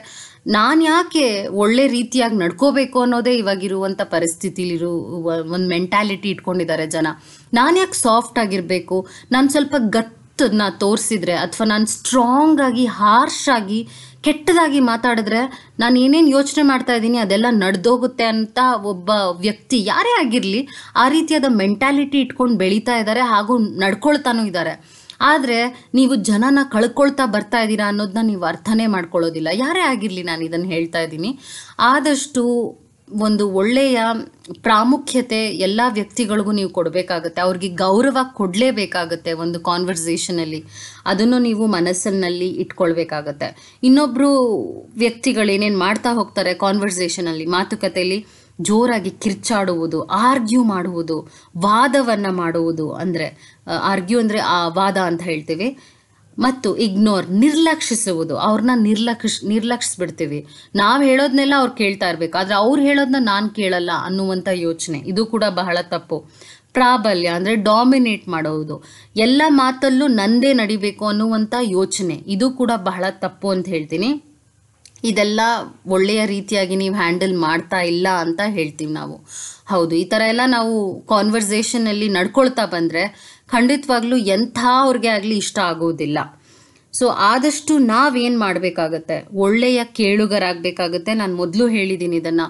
ನಾನು ಯಾಕೆ ಒಳ್ಳೆ ರೀತಿಯಾಗಿ ನಡ್ಕೋಬೇಕು ಅನ್ನೋದೇ ಇವಾಗಿರುವಂಥ ಪರಿಸ್ಥಿತಿಲಿರುವ ಒಂದು ಮೆಂಟ್ಯಾಲಿಟಿ ಇಟ್ಕೊಂಡಿದ್ದಾರೆ ಜನ ನಾನು ಯಾಕೆ ಸಾಫ್ಟ್ ಆಗಿರಬೇಕು ನಾನು ಸ್ವಲ್ಪ ಗತ್ತನ್ನ ತೋರಿಸಿದ್ರೆ ಅಥವಾ ನಾನು ಸ್ಟ್ರಾಂಗ್ ಆಗಿ ಹಾರ್ಶ್ ಆಗಿ ಕೆಟ್ಟದಾಗಿ ಮಾತಾಡಿದ್ರೆ ನಾನು ಏನೇನು ಯೋಚನೆ ಮಾಡ್ತಾ ಇದ್ದೀನಿ ಅದೆಲ್ಲ ನಡೆದೋಗುತ್ತೆ ಅಂತ ಒಬ್ಬ ವ್ಯಕ್ತಿ ಯಾರೇ ಆಗಿರಲಿ ಆ ರೀತಿಯಾದ ಮೆಂಟಾಲಿಟಿ ಇಟ್ಕೊಂಡು ಬೆಳೀತಾ ಇದ್ದಾರೆ ಹಾಗೂ ನಡ್ಕೊಳ್ತಾನೂ ಇದ್ದಾರೆ ಆದರೆ ನೀವು ಜನನ ಕಳ್ಕೊಳ್ತಾ ಬರ್ತಾ ಇದ್ದೀರಾ ಅನ್ನೋದನ್ನ ನೀವು ಅರ್ಥನೇ ಮಾಡ್ಕೊಳ್ಳೋದಿಲ್ಲ ಯಾರೇ ಆಗಿರಲಿ ನಾನು ಇದನ್ನು ಹೇಳ್ತಾ ಇದ್ದೀನಿ ಆದಷ್ಟು ಒಂದು ಒಳ್ಳೆಯ ಪ್ರಾಮುಖ್ಯತೆ ಎಲ್ಲ ವ್ಯಕ್ತಿಗಳಿಗೂ ನೀವು ಕೊಡಬೇಕಾಗತ್ತೆ ಅವ್ರಿಗೆ ಗೌರವ ಕೊಡಲೇಬೇಕಾಗತ್ತೆ ಒಂದು ಕಾನ್ವರ್ಸೇಷನಲ್ಲಿ ಅದನ್ನು ನೀವು ಮನಸ್ಸಿನಲ್ಲಿ ಇಟ್ಕೊಳ್ಬೇಕಾಗತ್ತೆ ಇನ್ನೊಬ್ಬರು ವ್ಯಕ್ತಿಗಳು ಏನೇನು ಮಾಡ್ತಾ ಹೋಗ್ತಾರೆ ಕಾನ್ವರ್ಸೇಷನಲ್ಲಿ ಮಾತುಕತೆಯಲ್ಲಿ ಜೋರಾಗಿ ಕಿರ್ಚಾಡುವುದು ಆರ್ಗ್ಯೂ ಮಾಡುವುದು ವಾದವನ್ನು ಮಾಡುವುದು ಅಂದರೆ ಆರ್ಗ್ಯೂ ಅಂದರೆ ಆ ವಾದ ಅಂತ ಹೇಳ್ತೀವಿ ಮತ್ತು ಇಗ್ನೋರ್ ನಿರ್ಲಕ್ಷಿಸುವುದು ಅವ್ರನ್ನ ನಿರ್ಲಕ್ಷ ನಿರ್ಲಕ್ಷಿಸ್ಬಿಡ್ತೀವಿ ನಾವು ಹೇಳೋದನ್ನೆಲ್ಲ ಅವ್ರು ಕೇಳ್ತಾ ಇರಬೇಕು ಆದರೆ ಅವ್ರು ಹೇಳೋದನ್ನ ನಾನು ಕೇಳಲ್ಲ ಅನ್ನುವಂಥ ಯೋಚನೆ ಇದು ಕೂಡ ಬಹಳ ತಪ್ಪು ಪ್ರಾಬಲ್ಯ ಅಂದರೆ ಡಾಮಿನೇಟ್ ಮಾಡುವುದು ಎಲ್ಲ ಮಾತಲ್ಲೂ ನಂದೇ ನಡಿಬೇಕು ಅನ್ನುವಂಥ ಯೋಚನೆ ಇದು ಕೂಡ ಬಹಳ ತಪ್ಪು ಅಂತ ಹೇಳ್ತೀನಿ ಇದೆಲ್ಲ ಒಳ್ಳೆಯ ರೀತಿಯಾಗಿ ನೀವು ಹ್ಯಾಂಡಲ್ ಮಾಡ್ತಾ ಇಲ್ಲ ಅಂತ ಹೇಳ್ತೀವಿ ನಾವು ಹೌದು ಈ ಥರ ಎಲ್ಲ ನಾವು ಕಾನ್ವರ್ಸೇಷನಲ್ಲಿ ನಡ್ಕೊಳ್ತಾ ಬಂದರೆ ಖಂಡಿತವಾಗ್ಲೂ ಎಂಥ ಅವ್ರಿಗೆ ಆಗಲಿ ಇಷ್ಟ ಆಗೋದಿಲ್ಲ ಸೊ ಆದಷ್ಟು ನಾವೇನು ಮಾಡಬೇಕಾಗತ್ತೆ ಒಳ್ಳೆಯ ಕೇಳುಗರಾಗಬೇಕಾಗತ್ತೆ ನಾನು ಮೊದಲು ಹೇಳಿದ್ದೀನಿ ಇದನ್ನು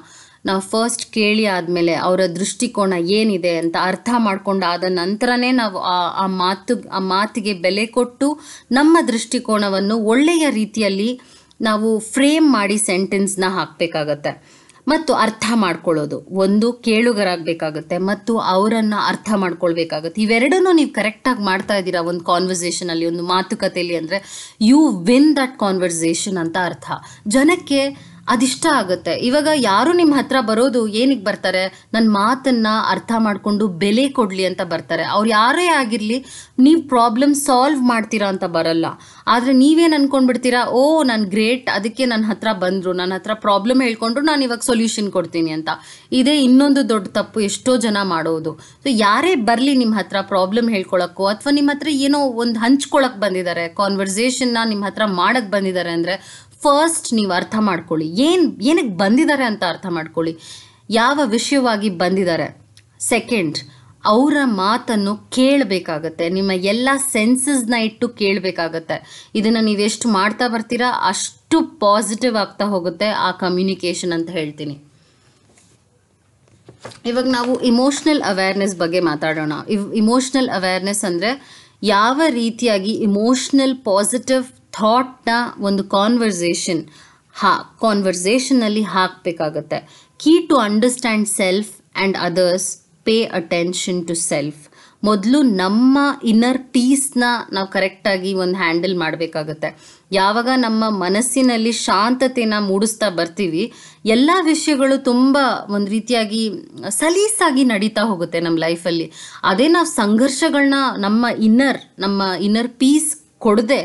ನಾವು ಫಸ್ಟ್ ಕೇಳಿ ಆದಮೇಲೆ ಅವರ ದೃಷ್ಟಿಕೋನ ಏನಿದೆ ಅಂತ ಅರ್ಥ ಆದ ನಂತರನೇ ನಾವು ಆ ಮಾತು ಆ ಮಾತಿಗೆ ಬೆಲೆ ಕೊಟ್ಟು ನಮ್ಮ ದೃಷ್ಟಿಕೋನವನ್ನು ಒಳ್ಳೆಯ ರೀತಿಯಲ್ಲಿ ನಾವು ಫ್ರೇಮ್ ಮಾಡಿ ಸೆಂಟೆನ್ಸ್ನ ಹಾಕಬೇಕಾಗತ್ತೆ ಮತ್ತು ಅರ್ಥ ಮಾಡ್ಕೊಳ್ಳೋದು ಒಂದು ಕೇಳುಗರಾಗಬೇಕಾಗುತ್ತೆ ಮತ್ತು ಅವರನ್ನು ಅರ್ಥ ಮಾಡ್ಕೊಳ್ಬೇಕಾಗುತ್ತೆ ಇವೆರಡನ್ನೂ ನೀವು ಕರೆಕ್ಟಾಗಿ ಮಾಡ್ತಾ ಇದ್ದೀರಾ ಒಂದು ಕಾನ್ವರ್ಸೇಷನಲ್ಲಿ ಒಂದು ಮಾತುಕತೆಯಲ್ಲಿ ಅಂದರೆ ಯು ವಿನ್ ದಟ್ ಕಾನ್ವರ್ಸೇಷನ್ ಅಂತ ಅರ್ಥ ಜನಕ್ಕೆ ಅದಿಷ್ಟ ಆಗುತ್ತೆ ಇವಾಗ ಯಾರು ನಿಮ್ಮ ಹತ್ರ ಬರೋದು ಏನಕ್ಕೆ ಬರ್ತಾರೆ ನನ್ನ ಮಾತನ್ನು ಅರ್ಥ ಮಾಡಿಕೊಂಡು ಬೆಲೆ ಕೊಡಲಿ ಅಂತ ಬರ್ತಾರೆ ಅವ್ರು ಯಾರೇ ಆಗಿರಲಿ ನೀವು ಪ್ರಾಬ್ಲಮ್ ಸಾಲ್ವ್ ಮಾಡ್ತೀರಾ ಅಂತ ಬರಲ್ಲ ಆದರೆ ನೀವೇನು ಅಂದ್ಕೊಂಡ್ಬಿಡ್ತೀರಾ ಓ ನಾನು ಗ್ರೇಟ್ ಅದಕ್ಕೆ ನನ್ನ ಹತ್ರ ಬಂದರು ನನ್ನ ಹತ್ರ ಪ್ರಾಬ್ಲಮ್ ಹೇಳ್ಕೊಂಡ್ರು ನಾನು ಇವಾಗ ಸೊಲ್ಯೂಷನ್ ಕೊಡ್ತೀನಿ ಅಂತ ಇದೇ ಇನ್ನೊಂದು ದೊಡ್ಡ ತಪ್ಪು ಎಷ್ಟೋ ಜನ ಮಾಡೋದು ಸೊ ಯಾರೇ ಬರಲಿ ನಿಮ್ಮ ಹತ್ರ ಪ್ರಾಬ್ಲಮ್ ಹೇಳ್ಕೊಳಕ್ಕೋ ಅಥವಾ ನಿಮ್ಮ ಹತ್ರ ಏನೋ ಒಂದು ಹಂಚ್ಕೊಳಕ್ಕೆ ಬಂದಿದ್ದಾರೆ ಕಾನ್ವರ್ಸೇಷನ್ನ ನಿಮ್ಮ ಹತ್ರ ಮಾಡೋಕ್ಕೆ ಬಂದಿದ್ದಾರೆ ಅಂದರೆ ಫಸ್ಟ್ ನೀವು ಅರ್ಥ ಮಾಡ್ಕೊಳ್ಳಿ ಏನು ಏನಕ್ಕೆ ಬಂದಿದ್ದಾರೆ ಅಂತ ಅರ್ಥ ಮಾಡ್ಕೊಳ್ಳಿ ಯಾವ ವಿಷಯವಾಗಿ ಬಂದಿದ್ದಾರೆ ಸೆಕೆಂಡ್ ಅವರ ಮಾತನ್ನು ಕೇಳಬೇಕಾಗತ್ತೆ ನಿಮ್ಮ ಎಲ್ಲ ಸೆನ್ಸಸ್ನ ಇಟ್ಟು ಕೇಳಬೇಕಾಗತ್ತೆ ಇದನ್ನು ನೀವೆಷ್ಟು ಮಾಡ್ತಾ ಬರ್ತೀರಾ ಅಷ್ಟು ಪಾಸಿಟಿವ್ ಆಗ್ತಾ ಹೋಗುತ್ತೆ ಆ ಕಮ್ಯುನಿಕೇಷನ್ ಅಂತ ಹೇಳ್ತೀನಿ ಇವಾಗ ನಾವು ಇಮೋಷ್ನಲ್ ಅವೇರ್ನೆಸ್ ಬಗ್ಗೆ ಮಾತಾಡೋಣ ಇಮೋಷ್ನಲ್ ಅವೇರ್ನೆಸ್ ಅಂದರೆ ಯಾವ ರೀತಿಯಾಗಿ ಇಮೋಷ್ನಲ್ ಪಾಸಿಟಿವ್ ಥಾಟ್ನ ಒಂದು ಕಾನ್ವರ್ಸೇಷನ್ ಹಾ ಕಾನ್ವರ್ಸೇಷನಲ್ಲಿ ಹಾಕಬೇಕಾಗತ್ತೆ key to understand self and others pay attention to self ಮೊದಲು ನಮ್ಮ ಇನ್ನರ್ ಪೀಸ್ನ ನಾವು ಕರೆಕ್ಟಾಗಿ ಒಂದು ಹ್ಯಾಂಡಲ್ ಮಾಡಬೇಕಾಗತ್ತೆ ಯಾವಾಗ ನಮ್ಮ ಮನಸ್ಸಿನಲ್ಲಿ ಶಾಂತತೆನ ಮೂಡಿಸ್ತಾ ಬರ್ತೀವಿ ಎಲ್ಲ ವಿಷಯಗಳು ತುಂಬ ಒಂದು ರೀತಿಯಾಗಿ ಸಲೀಸಾಗಿ ನಡೀತಾ ಹೋಗುತ್ತೆ ನಮ್ಮ ಲೈಫಲ್ಲಿ ಅದೇ ನಾವು ಸಂಘರ್ಷಗಳನ್ನ ನಮ್ಮ ಇನ್ನರ್ ನಮ್ಮ ಇನ್ನರ್ ಪೀಸ್ ಕೊಡದೆ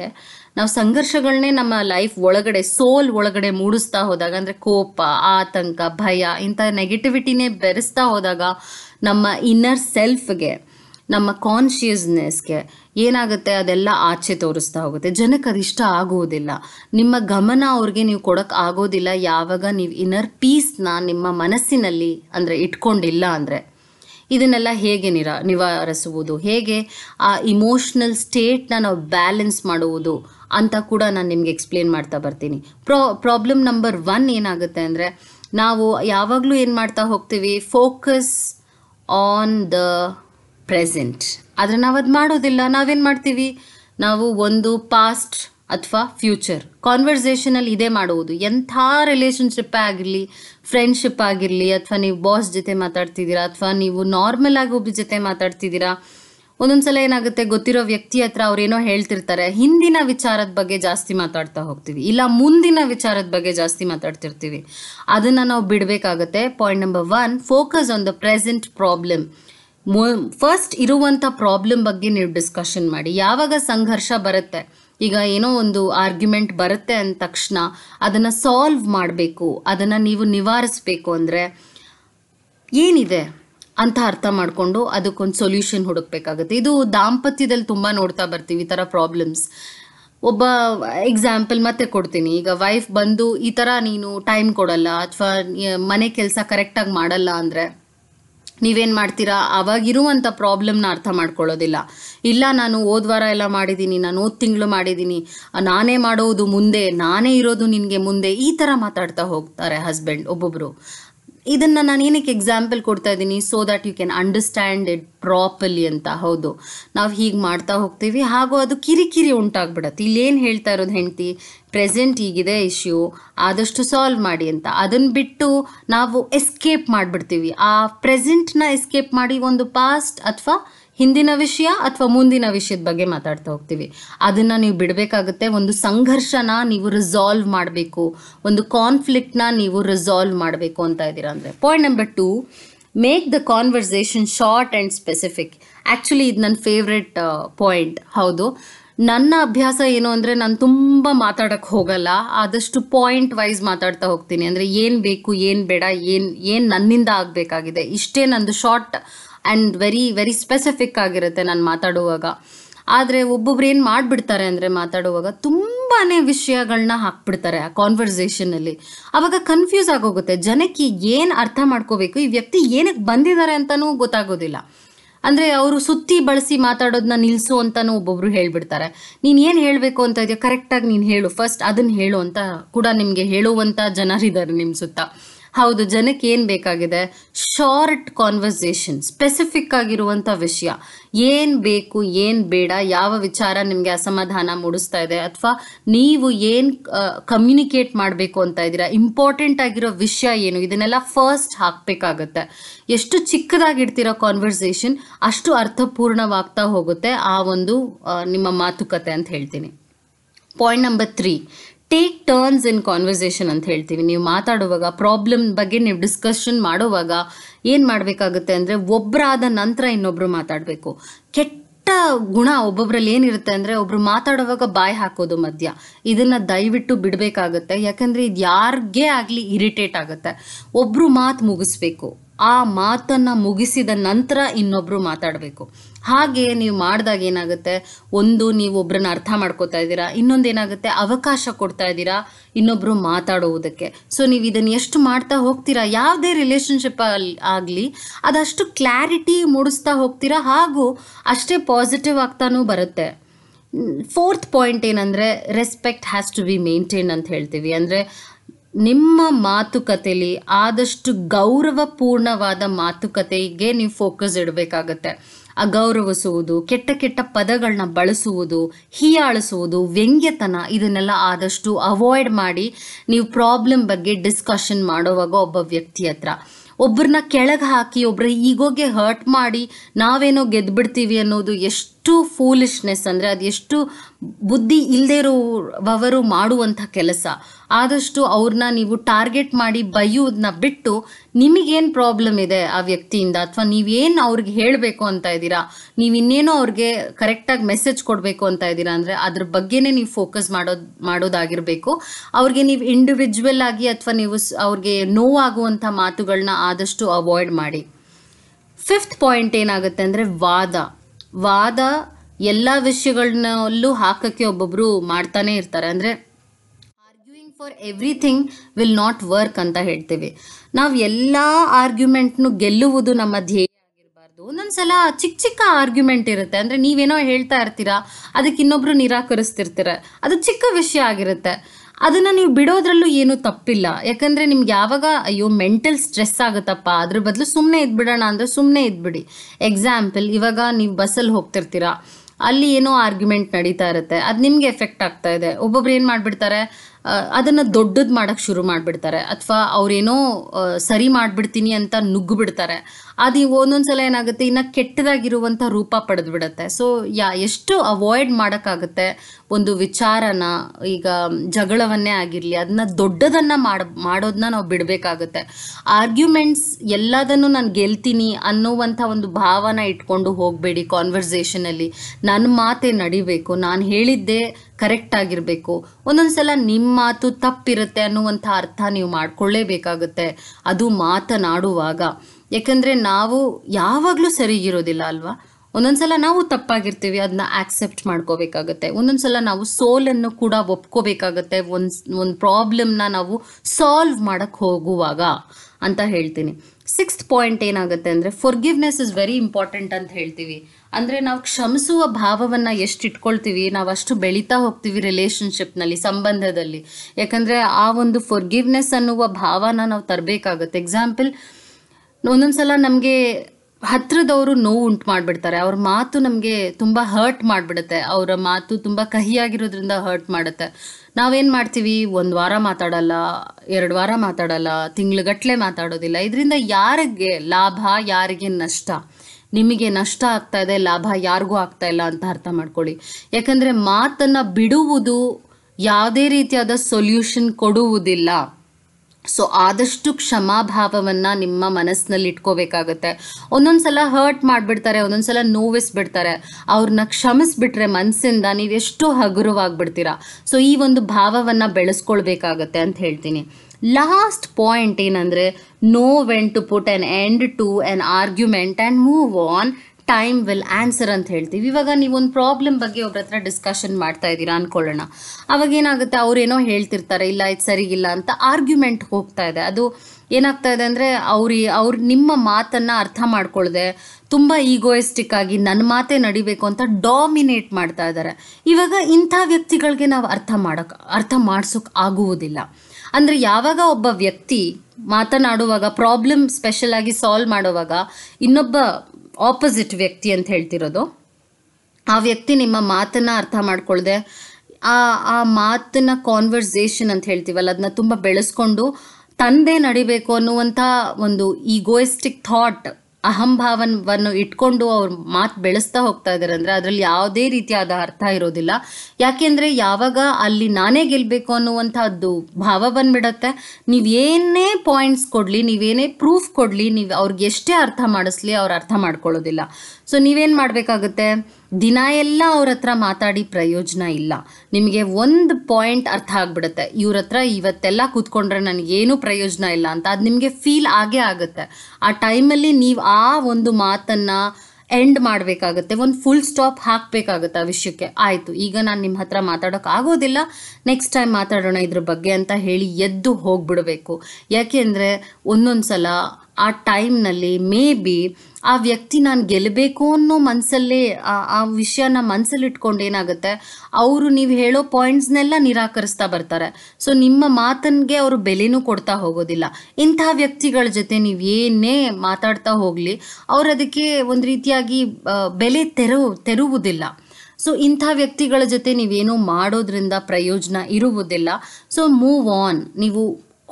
ನಾವು ಸಂಘರ್ಷಗಳನ್ನೇ ನಮ್ಮ ಲೈಫ್ ಒಳಗಡೆ ಸೋಲ್ ಒಳಗಡೆ ಮೂಡಿಸ್ತಾ ಹೋದಾಗ ಅಂದರೆ ಕೋಪ ಆತಂಕ ಭಯ ಇಂಥ ನೆಗೆಟಿವಿಟಿನೇ ಬೆರೆಸ್ತಾ ಹೋದಾಗ ನಮ್ಮ ಇನ್ನರ್ ಸೆಲ್ಫ್ಗೆ ನಮ್ಮ ಕಾನ್ಷಿಯಸ್ನೆಸ್ಗೆ ಏನಾಗುತ್ತೆ ಅದೆಲ್ಲ ಆಚೆ ತೋರಿಸ್ತಾ ಹೋಗುತ್ತೆ ಜನಕ್ಕೆ ಅದಿಷ್ಟ ಆಗುವುದಿಲ್ಲ ನಿಮ್ಮ ಗಮನ ಅವ್ರಿಗೆ ನೀವು ಕೊಡೋಕ್ಕೆ ಆಗೋದಿಲ್ಲ ಯಾವಾಗ ನೀವು ಇನ್ನರ್ ಪೀಸ್ನ ನಿಮ್ಮ ಮನಸ್ಸಿನಲ್ಲಿ ಅಂದರೆ ಇಟ್ಕೊಂಡಿಲ್ಲ ಅಂದರೆ ಇದನ್ನೆಲ್ಲ ಹೇಗೆ ನಿರಾ ನಿವಾರಿಸುವುದು ಹೇಗೆ ಆ ಇಮೋಷ್ನಲ್ ಸ್ಟೇಟ್ನ ನಾವು ಬ್ಯಾಲೆನ್ಸ್ ಮಾಡುವುದು ಅಂತ ಕೂಡ ನಾನು ನಿಮಗೆ ಎಕ್ಸ್ಪ್ಲೇನ್ ಮಾಡ್ತಾ ಬರ್ತೀನಿ ಪ್ರಾ ಪ್ರಾಬ್ಲಮ್ ನಂಬರ್ ಒನ್ ಏನಾಗುತ್ತೆ ಅಂದರೆ ನಾವು ಯಾವಾಗಲೂ ಏನು ಮಾಡ್ತಾ ಹೋಗ್ತೀವಿ ಫೋಕಸ್ ಆನ್ ದ ಪ್ರೆಸೆಂಟ್ ಆದರೆ ನಾವು ಅದು ಮಾಡೋದಿಲ್ಲ ನಾವೇನು ಮಾಡ್ತೀವಿ ನಾವು ಒಂದು ಪಾಸ್ಟ್ ಅಥವಾ ಫ್ಯೂಚರ್ ಕಾನ್ವರ್ಸೇಷನಲ್ಲಿ ಇದೇ ಮಾಡುವುದು ಎಂಥ ರಿಲೇಷನ್ಶಿಪ್ಪೇ ಆಗಿರಲಿ ಫ್ರೆಂಡ್ಶಿಪ್ ಆಗಿರಲಿ ಅಥವಾ ನೀವು ಬಾಸ್ ಜೊತೆ ಮಾತಾಡ್ತಿದ್ದೀರಾ ಅಥವಾ ನೀವು ನಾರ್ಮಲ್ ಆಗಿ ಒಬ್ಬರ ಜೊತೆ ಮಾತಾಡ್ತಿದ್ದೀರಾ ಒಂದೊಂದು ಸಲ ಏನಾಗುತ್ತೆ ಗೊತ್ತಿರೋ ವ್ಯಕ್ತಿ ಹತ್ರ ಅವ್ರೇನೋ ಹೇಳ್ತಿರ್ತಾರೆ ಹಿಂದಿನ ವಿಚಾರದ ಬಗ್ಗೆ ಜಾಸ್ತಿ ಮಾತಾಡ್ತಾ ಹೋಗ್ತೀವಿ ಇಲ್ಲ ಮುಂದಿನ ವಿಚಾರದ ಬಗ್ಗೆ ಜಾಸ್ತಿ ಮಾತಾಡ್ತಿರ್ತೀವಿ ಅದನ್ನು ನಾವು ಬಿಡಬೇಕಾಗತ್ತೆ point number one focus on the present problem first ಇರುವಂಥ ಪ್ರಾಬ್ಲಮ್ ಬಗ್ಗೆ ನೀವು ಡಿಸ್ಕಷನ್ ಮಾಡಿ ಯಾವಾಗ ಸಂಘರ್ಷ ಬರುತ್ತೆ ಈಗ ಏನೋ ಒಂದು ಆರ್ಗ್ಯುಮೆಂಟ್ ಬರುತ್ತೆ ಅಂದ ತಕ್ಷಣ ಅದನ್ನು ಸಾಲ್ವ್ ಮಾಡಬೇಕು ಅದನ್ನು ನೀವು ನಿವಾರಿಸಬೇಕು ಅಂದರೆ ಏನಿದೆ ಅಂತ ಅರ್ಥ ಮಾಡಿಕೊಂಡು ಅದಕ್ಕೊಂದು ಸೊಲ್ಯೂಷನ್ ಹುಡುಕ್ಬೇಕಾಗುತ್ತೆ ಇದು ದಾಂಪತ್ಯದಲ್ಲಿ ತುಂಬ ನೋಡ್ತಾ ಬರ್ತೀವಿ ಈ ಥರ ಪ್ರಾಬ್ಲಮ್ಸ್ ಒಬ್ಬ ಎಕ್ಸಾಂಪಲ್ ಮತ್ತೆ ಕೊಡ್ತೀನಿ ಈಗ ವೈಫ್ ಬಂದು ಈ ಥರ ನೀನು ಟೈಮ್ ಕೊಡಲ್ಲ ಅಥವಾ ಮನೆ ಕೆಲಸ ಕರೆಕ್ಟಾಗಿ ಮಾಡಲ್ಲ ಅಂದರೆ ನೀವೇನು ಮಾಡ್ತೀರಾ ಅವಾಗಿರುವಂಥ ಪ್ರಾಬ್ಲಮ್ನ ಅರ್ಥ ಮಾಡ್ಕೊಳ್ಳೋದಿಲ್ಲ ಇಲ್ಲ ನಾನು ಹೋದ್ವಾರ ಎಲ್ಲ ಮಾಡಿದ್ದೀನಿ ನಾನು ಓದ್ ತಿಂಗಳು ಮಾಡಿದ್ದೀನಿ ನಾನೇ ಮಾಡೋದು ಮುಂದೆ ನಾನೇ ಇರೋದು ನಿನಗೆ ಮುಂದೆ ಈ ಥರ ಮಾತಾಡ್ತಾ ಹೋಗ್ತಾರೆ ಹಸ್ಬೆಂಡ್ ಒಬ್ಬೊಬ್ರು ಇದನ್ನು ನಾನು ಏನಕ್ಕೆ ಎಕ್ಸಾಂಪಲ್ ಕೊಡ್ತಾ ಇದ್ದೀನಿ so that you can understand it properly ಅಂತ ಹೌದು ನಾವು ಹೀಗೆ ಮಾಡ್ತಾ ಹೋಗ್ತೀವಿ ಹಾಗೂ ಅದು ಕಿರಿಕಿರಿ ಉಂಟಾಗ್ಬಿಡತ್ತೆ ಇಲ್ಲೇನು ಹೇಳ್ತಾ ಇರೋದು ಹೆಂಡ್ತಿ ಪ್ರೆಸೆಂಟ್ ಈಗಿದೆ ಇಶ್ಯೂ ಆದಷ್ಟು ಸಾಲ್ವ್ ಮಾಡಿ ಅಂತ ಅದನ್ನು ಬಿಟ್ಟು ನಾವು ಎಸ್ಕೇಪ್ ಮಾಡಿಬಿಡ್ತೀವಿ ಆ ಪ್ರೆಸೆಂಟ್ನ ಎಸ್ಕೇಪ್ ಮಾಡಿ ಒಂದು ಪಾಸ್ಟ್ ಅಥವಾ ಹಿಂದಿನ ವಿಷಯ ಅಥವಾ ಮುಂದಿನ ವಿಷಯದ ಬಗ್ಗೆ ಮಾತಾಡ್ತಾ ಹೋಗ್ತೀವಿ ಅದನ್ನು ನೀವು ಬಿಡಬೇಕಾಗುತ್ತೆ ಒಂದು ಸಂಘರ್ಷನ ನೀವು ರಿಸಾಲ್ವ್ ಮಾಡಬೇಕು ಒಂದು ಕಾನ್ಫ್ಲಿಕ್ಟ್ನ ನೀವು ರಿಸಾಲ್ವ್ ಮಾಡಬೇಕು ಅಂತ ಇದ್ದೀರಾ ಅಂದರೆ point number two make the conversation short and specific actually ಇದು ನನ್ನ ಫೇವ್ರೆಟ್ ಪಾಯಿಂಟ್ uh, ಹೌದು ನನ್ನ ಅಭ್ಯಾಸ ಏನು ಅಂದರೆ ನಾನು ತುಂಬ ಮಾತಾಡೋಕ್ಕೆ ಹೋಗಲ್ಲ ಆದಷ್ಟು ಪಾಯಿಂಟ್ ವೈಸ್ ಮಾತಾಡ್ತಾ ಹೋಗ್ತೀನಿ ಅಂದರೆ ಏನು ಬೇಕು ಏನು ಬೇಡ ಏನು ಏನು ನನ್ನಿಂದ ಆಗಬೇಕಾಗಿದೆ ಇಷ್ಟೇ ನಂದು short and very very specific ಆಗಿರುತ್ತೆ ನಾನು ಮಾತಾಡುವಾಗ ಆದರೆ ಒಬ್ಬೊಬ್ರು ಏನು ಮಾಡಿಬಿಡ್ತಾರೆ ಅಂದರೆ ಮಾತಾಡುವಾಗ ತುಂಬಾ ವಿಷಯಗಳನ್ನ ಹಾಕ್ಬಿಡ್ತಾರೆ ಆ ಕಾನ್ವರ್ಸೇಷನಲ್ಲಿ ಆವಾಗ ಕನ್ಫ್ಯೂಸ್ ಆಗೋಗುತ್ತೆ ಜನಕ್ಕೆ ಏನು ಅರ್ಥ ಮಾಡ್ಕೋಬೇಕು ಈ ವ್ಯಕ್ತಿ ಏನಕ್ಕೆ ಬಂದಿದ್ದಾರೆ ಅಂತಲೂ ಗೊತ್ತಾಗೋದಿಲ್ಲ ಅಂದರೆ ಅವರು ಸುತ್ತಿ ಬಳಸಿ ಮಾತಾಡೋದನ್ನ ನಿಲ್ಲಿಸು ಅಂತಲೂ ಒಬ್ಬೊಬ್ರು ಹೇಳಿಬಿಡ್ತಾರೆ ನೀನು ಏನು ಹೇಳಬೇಕು ಅಂತ ಇದೆಯಾ ಕರೆಕ್ಟಾಗಿ ನೀನು ಹೇಳು ಫಸ್ಟ್ ಅದನ್ನು ಹೇಳು ಅಂತ ಕೂಡ ನಿಮಗೆ ಹೇಳುವಂಥ ಜನರಿದ್ದಾರೆ ನಿಮ್ಮ ಸುತ್ತ ಹೌದು ಜನಕ್ಕೆ ಏನು ಬೇಕಾಗಿದೆ ಶಾರ್ಟ್ ಕಾನ್ವರ್ಸೇಷನ್ ಸ್ಪೆಸಿಫಿಕ್ ಆಗಿರುವಂಥ ವಿಷಯ ಏನು ಬೇಕು ಏನು ಬೇಡ ಯಾವ ವಿಚಾರ ನಿಮಗೆ ಅಸಮಾಧಾನ ಮೂಡಿಸ್ತಾ ಇದೆ ಅಥವಾ ನೀವು ಏನು ಕಮ್ಯುನಿಕೇಟ್ ಮಾಡಬೇಕು ಅಂತ ಇದ್ದೀರಾ ಇಂಪಾರ್ಟೆಂಟ್ ಆಗಿರೋ ವಿಷಯ ಏನು ಇದನ್ನೆಲ್ಲ ಫಸ್ಟ್ ಹಾಕಬೇಕಾಗತ್ತೆ ಎಷ್ಟು ಚಿಕ್ಕದಾಗಿಡ್ತಿರೋ ಕಾನ್ವರ್ಸೇಷನ್ ಅಷ್ಟು ಅರ್ಥಪೂರ್ಣವಾಗ್ತಾ ಹೋಗುತ್ತೆ ಆ ಒಂದು ನಿಮ್ಮ ಮಾತುಕತೆ ಅಂತ ಹೇಳ್ತೀನಿ point number three take turns in conversation ಅಂತ ಹೇಳ್ತೀವಿ ನೀವು ಮಾತಾಡುವಾಗ ಪ್ರಾಬ್ಲಮ್ ಬಗ್ಗೆ ನೀವು ಡಿಸ್ಕಷನ್ ಮಾಡುವಾಗ ಏನು ಮಾಡಬೇಕಾಗುತ್ತೆ ಅಂದರೆ ಒಬ್ಬರಾದ ನಂತರ ಇನ್ನೊಬ್ಬರು ಮಾತಾಡಬೇಕು ಕೆಟ್ಟ ಗುಣ ಒಬ್ಬೊಬ್ರಲ್ಲಿ ಏನಿರುತ್ತೆ ಅಂದರೆ ಒಬ್ರು ಮಾತಾಡುವಾಗ ಬಾಯಿ ಹಾಕೋದು ಮಧ್ಯ ಇದನ್ನು ದಯವಿಟ್ಟು ಬಿಡಬೇಕಾಗುತ್ತೆ ಯಾಕಂದರೆ ಇದು ಯಾರಿಗೇ ಆಗಲಿ ಇರಿಟೇಟ್ ಆಗುತ್ತೆ ಒಬ್ಬರು ಮಾತು ಮುಗಿಸ್ಬೇಕು ಆ ಮಾತನ್ನು ಮುಗಿಸಿದ ನಂತರ ಇನ್ನೊಬ್ಬರು ಮಾತಾಡಬೇಕು ಹಾಗೆ ನೀವು ಮಾಡಿದಾಗ ಏನಾಗುತ್ತೆ ಒಂದು ನೀವು ಒಬ್ಬರನ್ನ ಅರ್ಥ ಮಾಡ್ಕೋತಾ ಇದ್ದೀರಾ ಇನ್ನೊಂದು ಏನಾಗುತ್ತೆ ಅವಕಾಶ ಕೊಡ್ತಾ ಇದ್ದೀರಾ ಇನ್ನೊಬ್ಬರು ಮಾತಾಡೋದಕ್ಕೆ ಸೊ ನೀವು ಇದನ್ನು ಎಷ್ಟು ಮಾಡ್ತಾ ಹೋಗ್ತೀರಾ ಯಾವುದೇ ರಿಲೇಶನ್ಶಿಪ್ ಅಲ್ಲಿ ಆಗಲಿ ಅದಷ್ಟು ಕ್ಲಾರಿಟಿ ಮೂಡಿಸ್ತಾ ಹೋಗ್ತೀರಾ ಹಾಗೂ ಅಷ್ಟೇ ಪಾಸಿಟಿವ್ ಆಗ್ತಾನೂ ಬರುತ್ತೆ ಫೋರ್ತ್ ಪಾಯಿಂಟ್ ಏನಂದರೆ respect has to be maintain ಅಂತ ಹೇಳ್ತೀವಿ ಅಂದರೆ ನಿಮ್ಮ ಮಾತುಕತೆಯಲ್ಲಿ ಆದಷ್ಟು ಗೌರವಪೂರ್ಣವಾದ ಮಾತುಕತೆಗೆ ನೀವು ಫೋಕಸ್ ಇಡಬೇಕಾಗತ್ತೆ ಅಗೌರವಿಸುವುದು ಕೆಟ್ಟ ಕೆಟ್ಟ ಪದಗಳನ್ನ ಬಳಸುವುದು ಹೀಯಾಳಿಸುವುದು ವ್ಯಂಗ್ಯತನ ಇದನ್ನೆಲ್ಲ ಆದಷ್ಟು ಅವಾಯ್ಡ್ ಮಾಡಿ ನೀವು ಪ್ರಾಬ್ಲಮ್ ಬಗ್ಗೆ ಡಿಸ್ಕಷನ್ ಮಾಡುವಾಗ ಒಬ್ಬ ವ್ಯಕ್ತಿ ಹತ್ರ ಒಬ್ಬರನ್ನ ಕೆಳಗೆ ಹಾಕಿ ಒಬ್ಬರ ಈಗೋಗೆ ಹರ್ಟ್ ಮಾಡಿ ನಾವೇನೋ ಗೆದ್ದುಬಿಡ್ತೀವಿ ಅನ್ನೋದು ಎಷ್ಟು ಫೂಲಿಶ್ನೆಸ್ ಅಂದರೆ ಅದು ಎಷ್ಟು ಬುದ್ಧಿ ಇಲ್ಲದೇ ಇರೋವರು ಮಾಡುವಂಥ ಕೆಲಸ ಆದಷ್ಟು ಅವ್ರನ್ನ ನೀವು ಟಾರ್ಗೆಟ್ ಮಾಡಿ ಬೈಯೋದನ್ನ ಬಿಟ್ಟು ನಿಮಗೇನು ಪ್ರಾಬ್ಲಮ್ ಇದೆ ಆ ವ್ಯಕ್ತಿಯಿಂದ ಅಥವಾ ನೀವೇನು ಅವ್ರಿಗೆ ಹೇಳಬೇಕು ಅಂತ ಇದ್ದೀರಾ ನೀವು ಇನ್ನೇನೋ ಅವ್ರಿಗೆ ಕರೆಕ್ಟಾಗಿ ಮೆಸೇಜ್ ಕೊಡಬೇಕು ಅಂತ ಇದ್ದೀರಾ ಅಂದರೆ ಅದ್ರ ಬಗ್ಗೆನೇ ನೀವು ಫೋಕಸ್ ಮಾಡೋದು ಮಾಡೋದಾಗಿರಬೇಕು ಅವ್ರಿಗೆ ನೀವು ಇಂಡಿವಿಜುವಲ್ ಆಗಿ ಅಥವಾ ನೀವು ಅವ್ರಿಗೆ ನೋವಾಗುವಂಥ ಮಾತುಗಳನ್ನ ಆದಷ್ಟು ಅವಾಯ್ಡ್ ಮಾಡಿ ಫಿಫ್ತ್ ಪಾಯಿಂಟ್ ಏನಾಗುತ್ತೆ ಅಂದರೆ ವಾದ ವಾದ ಎಲ್ಲ ವಿಷಯಗಳನ್ನಲ್ಲೂ ಹಾಕೋಕ್ಕೆ ಒಬ್ಬೊಬ್ಬರು ಮಾಡ್ತಾನೆ ಇರ್ತಾರೆ ಅಂದರೆ for everything will not work ಅಂತ ಹೇಳ್ತೇವೆ ನಾವು ಎಲ್ಲ ಆರ್ಗ್ಯುಮೆಂಟ್ನು ಗೆಲ್ಲುವುದು ನಮ್ಮ ಧ್ಯೇಯ ಆಗಿರಬಾರ್ದು ಸಲ ಚಿಕ್ಕ ಚಿಕ್ಕ ಆರ್ಗ್ಯುಮೆಂಟ್ ಇರುತ್ತೆ ಅಂದರೆ ನೀವೇನೋ ಹೇಳ್ತಾ ಇರ್ತೀರಾ ಅದಕ್ಕೆ ಇನ್ನೊಬ್ರು ನಿರಾಕರಿಸ್ತಿರ್ತೀರ ಅದು ಚಿಕ್ಕ ವಿಷಯ ಆಗಿರುತ್ತೆ ಅದನ್ನು ನೀವು ಬಿಡೋದ್ರಲ್ಲೂ ಏನೂ ತಪ್ಪಿಲ್ಲ ಯಾಕಂದರೆ ನಿಮ್ಗೆ ಯಾವಾಗ ಅಯ್ಯೋ ಮೆಂಟಲ್ ಸ್ಟ್ರೆಸ್ ಆಗುತ್ತಪ್ಪ ಅದ್ರ ಬದಲು ಸುಮ್ಮನೆ ಇದ್ಬಿಡೋಣ ಅಂದರೆ ಸುಮ್ಮನೆ ಇದ್ಬಿಡಿ ಎಕ್ಸಾಂಪಲ್ ಇವಾಗ ನೀವು ಬಸ್ಸಲ್ಲಿ ಹೋಗ್ತಿರ್ತೀರಾ ಅಲ್ಲಿ ಏನೋ ಆರ್ಗ್ಯುಮೆಂಟ್ ನಡೀತಾ ಇರುತ್ತೆ ಅದು ನಿಮಗೆ ಎಫೆಕ್ಟ್ ಆಗ್ತಾ ಇದೆ ಒಬ್ಬೊಬ್ರು ಏನು ಮಾಡ್ಬಿಡ್ತಾರೆ ಅದನ್ನು ದೊಡ್ಡದು ಮಾಡೋಕ್ಕೆ ಶುರು ಮಾಡಿಬಿಡ್ತಾರೆ ಅಥವಾ ಅವರೇನೋ ಸರಿ ಮಾಡಿಬಿಡ್ತೀನಿ ಅಂತ ನುಗ್ಗಿಬಿಡ್ತಾರೆ ಅದು ಒಂದೊಂದ್ಸಲ ಏನಾಗುತ್ತೆ ಇನ್ನು ಕೆಟ್ಟದಾಗಿರುವಂಥ ರೂಪ ಬಿಡುತ್ತೆ ಸೊ ಯಾ ಎಷ್ಟು ಅವಾಯ್ಡ್ ಮಾಡೋಕ್ಕಾಗುತ್ತೆ ಒಂದು ವಿಚಾರನ ಈಗ ಜಗಳವನ್ನೇ ಆಗಿರಲಿ ಅದನ್ನ ದೊಡ್ಡದನ್ನು ಮಾಡೋದನ್ನ ನಾವು ಬಿಡಬೇಕಾಗುತ್ತೆ ಆರ್ಗ್ಯುಮೆಂಟ್ಸ್ ಎಲ್ಲದನ್ನು ನಾನು ಗೆಲ್ತೀನಿ ಅನ್ನುವಂಥ ಒಂದು ಭಾವನ ಇಟ್ಕೊಂಡು ಹೋಗಬೇಡಿ ಕಾನ್ವರ್ಸೇಷನಲ್ಲಿ ನನ್ನ ಮಾತೇ ನಡಿಬೇಕು ನಾನು ಹೇಳಿದ್ದೇ ಕರೆಕ್ಟ್ ಆಗಿರಬೇಕು ಒಂದೊಂದು ಸಲ ನಿಮ್ಮ ಮಾತು ತಪ್ಪಿರುತ್ತೆ ಅನ್ನುವಂಥ ಅರ್ಥ ನೀವು ಮಾಡಿಕೊಳ್ಳೇಬೇಕಾಗುತ್ತೆ ಅದು ಮಾತನಾಡುವಾಗ ಯಾಕಂದರೆ ನಾವು ಯಾವಾಗಲೂ ಸರಿಗಿರೋದಿಲ್ಲ ಅಲ್ವಾ ಒಂದೊಂದು ಸಲ ನಾವು ತಪ್ಪಾಗಿರ್ತೀವಿ ಅದನ್ನ ಆಕ್ಸೆಪ್ಟ್ ಮಾಡ್ಕೋಬೇಕಾಗತ್ತೆ ಒಂದೊಂದು ಸಲ ನಾವು ಸೋಲನ್ನು ಕೂಡ ಒಪ್ಕೋಬೇಕಾಗತ್ತೆ ಒಂದು ಒಂದು ಪ್ರಾಬ್ಲಮ್ನ ನಾವು ಸಾಲ್ವ್ ಮಾಡಕ್ಕೆ ಹೋಗುವಾಗ ಅಂತ ಹೇಳ್ತೀನಿ ಸಿಕ್ಸ್ತ್ ಪಾಯಿಂಟ್ ಏನಾಗುತ್ತೆ ಅಂದರೆ ಫೊರ್ಗಿವ್ನೆಸ್ ಇಸ್ ವೆರಿ ಇಂಪಾರ್ಟೆಂಟ್ ಅಂತ ಹೇಳ್ತೀವಿ ಅಂದರೆ ನಾವು ಕ್ಷಮಿಸುವ ಭಾವವನ್ನು ಎಷ್ಟು ಇಟ್ಕೊಳ್ತೀವಿ ನಾವು ಅಷ್ಟು ಬೆಳೀತಾ ಹೋಗ್ತೀವಿ ರಿಲೇಶನ್ಶಿಪ್ನಲ್ಲಿ ಸಂಬಂಧದಲ್ಲಿ ಯಾಕಂದರೆ ಆ ಒಂದು ಫೊರ್ಗಿವ್ನೆಸ್ ಅನ್ನುವ ಭಾವನ ನಾವು ತರಬೇಕಾಗುತ್ತೆ ಎಕ್ಸಾಂಪಲ್ ಒಂದೊಂದು ಸಲ ನಮಗೆ ಹತ್ರದವರು ನೋವು ಉಂಟು ಮಾಡಿಬಿಡ್ತಾರೆ ಅವ್ರ ಮಾತು ನಮಗೆ ತುಂಬ ಹರ್ಟ್ ಮಾಡಿಬಿಡುತ್ತೆ ಅವರ ಮಾತು ತುಂಬ ಕಹಿಯಾಗಿರೋದ್ರಿಂದ ಹರ್ಟ್ ಮಾಡುತ್ತೆ ನಾವೇನು ಮಾಡ್ತೀವಿ ಒಂದು ವಾರ ಮಾತಾಡಲ್ಲ ಎರಡು ವಾರ ಮಾತಾಡಲ್ಲ ತಿಂಗ್ಳುಗಟ್ಟಲೆ ಮಾತಾಡೋದಿಲ್ಲ ಇದರಿಂದ ಯಾರಿಗೆ ಲಾಭ ಯಾರಿಗೆ ನಷ್ಟ ನಿಮಗೆ ನಷ್ಟ ಆಗ್ತಾ ಇದೆ ಲಾಭ ಯಾರಿಗೂ ಆಗ್ತಾ ಇಲ್ಲ ಅಂತ ಅರ್ಥ ಮಾಡ್ಕೊಳ್ಳಿ ಯಾಕಂದರೆ ಮಾತನ್ನು ಬಿಡುವುದು ಯಾವುದೇ ರೀತಿಯಾದ ಸೊಲ್ಯೂಷನ್ ಕೊಡುವುದಿಲ್ಲ ಸೊ ಆದಷ್ಟು ಕ್ಷಮಾಭಾವವನ್ನು ನಿಮ್ಮ ಮನಸ್ಸಿನಲ್ಲಿ ಇಟ್ಕೋಬೇಕಾಗುತ್ತೆ ಒಂದೊಂದು ಸಲ ಹರ್ಟ್ ಮಾಡಿಬಿಡ್ತಾರೆ ಒಂದೊಂದು ಸಲ ನೋವಿಸ್ಬಿಡ್ತಾರೆ ಅವ್ರನ್ನ ಕ್ಷಮಿಸ್ಬಿಟ್ರೆ ಮನಸ್ಸಿಂದ ನೀವು ಎಷ್ಟು ಹಗುರವಾಗಿಬಿಡ್ತೀರಾ ಸೊ ಈ ಒಂದು ಭಾವವನ್ನು ಬೆಳೆಸ್ಕೊಳ್ಬೇಕಾಗತ್ತೆ ಅಂತ ಹೇಳ್ತೀನಿ ಲಾಸ್ಟ್ ಪಾಯಿಂಟ್ ಏನಂದರೆ know when to put an end to an argument and move on time will answer ಅಂತ ಹೇಳ್ತೀವಿ ಇವಾಗ ನೀವು ಒಂದು ಪ್ರಾಬ್ಲಮ್ ಬಗ್ಗೆ ಒಬ್ರ ಹತ್ರ ಡಿಸ್ಕಷನ್ ಮಾಡ್ತಾ ಇದ್ದೀರಾ ಅನ್ಕೊಳ್ಳೋಣ ಅವಾಗ ಏನಾಗುತ್ತೆ ಏನೋ ಹೇಳ್ತಿರ್ತಾರೆ ಇಲ್ಲ ಇದು ಸರಿಗಿಲ್ಲ ಅಂತ ಆರ್ಗ್ಯುಮೆಂಟ್ ಹೋಗ್ತಾ ಇದೆ ಅದು ಏನಾಗ್ತಾ ಇದೆ ಅಂದರೆ ಅವ್ರಿ ಅವ್ರು ನಿಮ್ಮ ಮಾತನ್ನು ಅರ್ಥ ಮಾಡ್ಕೊಳ್ಳದೆ ತುಂಬ ಈಗೋಯಿಸ್ಟಿಕ್ ಆಗಿ ನನ್ನ ಮಾತೇ ನಡಿಬೇಕು ಅಂತ ಡಾಮಿನೇಟ್ ಮಾಡ್ತಾ ಇದ್ದಾರೆ ಇವಾಗ ಇಂಥ ವ್ಯಕ್ತಿಗಳಿಗೆ ನಾವು ಅರ್ಥ ಮಾಡೋಕೆ ಅರ್ಥ ಮಾಡಿಸೋಕೆ ಆಗುವುದಿಲ್ಲ ಅಂದರೆ ಯಾವಾಗ ಒಬ್ಬ ವ್ಯಕ್ತಿ ಮಾತನಾಡುವಾಗ ಪ್ರಾಬ್ಲಮ್ ಸ್ಪೆಷಲಾಗಿ ಸಾಲ್ವ್ ಮಾಡುವಾಗ ಇನ್ನೊಬ್ಬ ಆಪೋಸಿಟ್ ವ್ಯಕ್ತಿ ಅಂತ ಹೇಳ್ತಿರೋದು ಆ ವ್ಯಕ್ತಿ ನಿಮ್ಮ ಮಾತನ್ನ ಅರ್ಥ ಮಾಡ್ಕೊಳ್ಳದೆ ಆ ಆ ಮಾತನ್ನ ಕಾನ್ವರ್ಸೇಷನ್ ಅಂತ ಹೇಳ್ತೀವಲ್ಲ ಅದನ್ನ ತುಂಬ ಬೆಳೆಸ್ಕೊಂಡು ತಂದೆ ನಡಿಬೇಕು ಅನ್ನುವಂಥ ಒಂದು ಈಗೋಯಿಸ್ಟಿಕ್ ಥಾಟ್ ಅಹಂಭಾವನವನ್ನು ಇಟ್ಕೊಂಡು ಅವ್ರು ಮಾತು ಬೆಳೆಸ್ತಾ ಹೋಗ್ತಾ ಇದ್ದಾರೆ ಅಂದರೆ ಅದರಲ್ಲಿ ಯಾವುದೇ ರೀತಿಯಾದ ಅರ್ಥ ಇರೋದಿಲ್ಲ ಯಾಕೆಂದರೆ ಯಾವಾಗ ಅಲ್ಲಿ ನಾನೇ ಗೆಲ್ಲಬೇಕು ಅನ್ನುವಂಥದ್ದು ಭಾವ ಬಂದ್ಬಿಡತ್ತೆ ನೀವೇನೇ ಪಾಯಿಂಟ್ಸ್ ಕೊಡಲಿ ನೀವೇನೇ ಪ್ರೂಫ್ ಕೊಡಲಿ ನೀವು ಅವ್ರಿಗೆ ಎಷ್ಟೇ ಅರ್ಥ ಮಾಡಿಸ್ಲಿ ಅವ್ರು ಅರ್ಥ ಮಾಡ್ಕೊಳ್ಳೋದಿಲ್ಲ ಸೊ ನೀವೇನು ಮಾಡಬೇಕಾಗುತ್ತೆ ದಿನ ಎಲ್ಲ ಅವ್ರ ಹತ್ರ ಮಾತಾಡಿ ಪ್ರಯೋಜನ ಇಲ್ಲ ನಿಮಗೆ ಒಂದು ಪಾಯಿಂಟ್ ಅರ್ಥ ಆಗ್ಬಿಡುತ್ತೆ ಇವ್ರ ಹತ್ರ ಇವತ್ತೆಲ್ಲ ಕೂತ್ಕೊಂಡ್ರೆ ನನಗೇನು ಪ್ರಯೋಜನ ಇಲ್ಲ ಅಂತ ಅದು ನಿಮಗೆ ಫೀಲ್ ಆಗೇ ಆಗುತ್ತೆ ಆ ಟೈಮಲ್ಲಿ ನೀವು ಆ ಒಂದು ಮಾತನ್ನು ಎಂಡ್ ಮಾಡಬೇಕಾಗುತ್ತೆ ಒಂದು ಫುಲ್ ಸ್ಟಾಪ್ ಹಾಕಬೇಕಾಗುತ್ತೆ ಆ ವಿಷಯಕ್ಕೆ ಆಯಿತು ಈಗ ನಾನು ನಿಮ್ಮ ಹತ್ರ ಮಾತಾಡೋಕೆ ಆಗೋದಿಲ್ಲ ನೆಕ್ಸ್ಟ್ ಟೈಮ್ ಮಾತಾಡೋಣ ಇದ್ರ ಬಗ್ಗೆ ಅಂತ ಹೇಳಿ ಎದ್ದು ಹೋಗ್ಬಿಡಬೇಕು ಯಾಕೆಂದರೆ ಒಂದೊಂದು ಸಲ ಆ ಟೈಮ್ನಲ್ಲಿ ಮೇ ಬಿ ಆ ವ್ಯಕ್ತಿ ನಾನು ಗೆಲ್ಲಬೇಕು ಅನ್ನೋ ಮನಸ್ಸಲ್ಲೇ ಆ ವಿಷಯನ ಮನಸ್ಸಲ್ಲಿ ಇಟ್ಕೊಂಡು ಏನಾಗುತ್ತೆ ಅವರು ನೀವು ಹೇಳೋ ಪಾಯಿಂಟ್ಸ್ನೆಲ್ಲ ನಿರಾಕರಿಸ್ತಾ ಬರ್ತಾರೆ ಸೊ ನಿಮ್ಮ ಮಾತನ್ಗೆ ಅವರು ಬೆಲೆನೂ ಕೊಡ್ತಾ ಹೋಗೋದಿಲ್ಲ ಇಂತಹ ವ್ಯಕ್ತಿಗಳ ಜೊತೆ ನೀವು ಏನೇ ಮಾತಾಡ್ತಾ ಹೋಗಲಿ ಅವ್ರು ಅದಕ್ಕೆ ಒಂದು ರೀತಿಯಾಗಿ ಬೆಲೆ ತೆರವು ತೆರುವುದಿಲ್ಲ ಸೊ ಇಂಥ ವ್ಯಕ್ತಿಗಳ ಜೊತೆ ನೀವೇನು ಮಾಡೋದ್ರಿಂದ ಪ್ರಯೋಜನ ಇರುವುದಿಲ್ಲ ಸೊ ಮೂವ್ ಆನ್ ನೀವು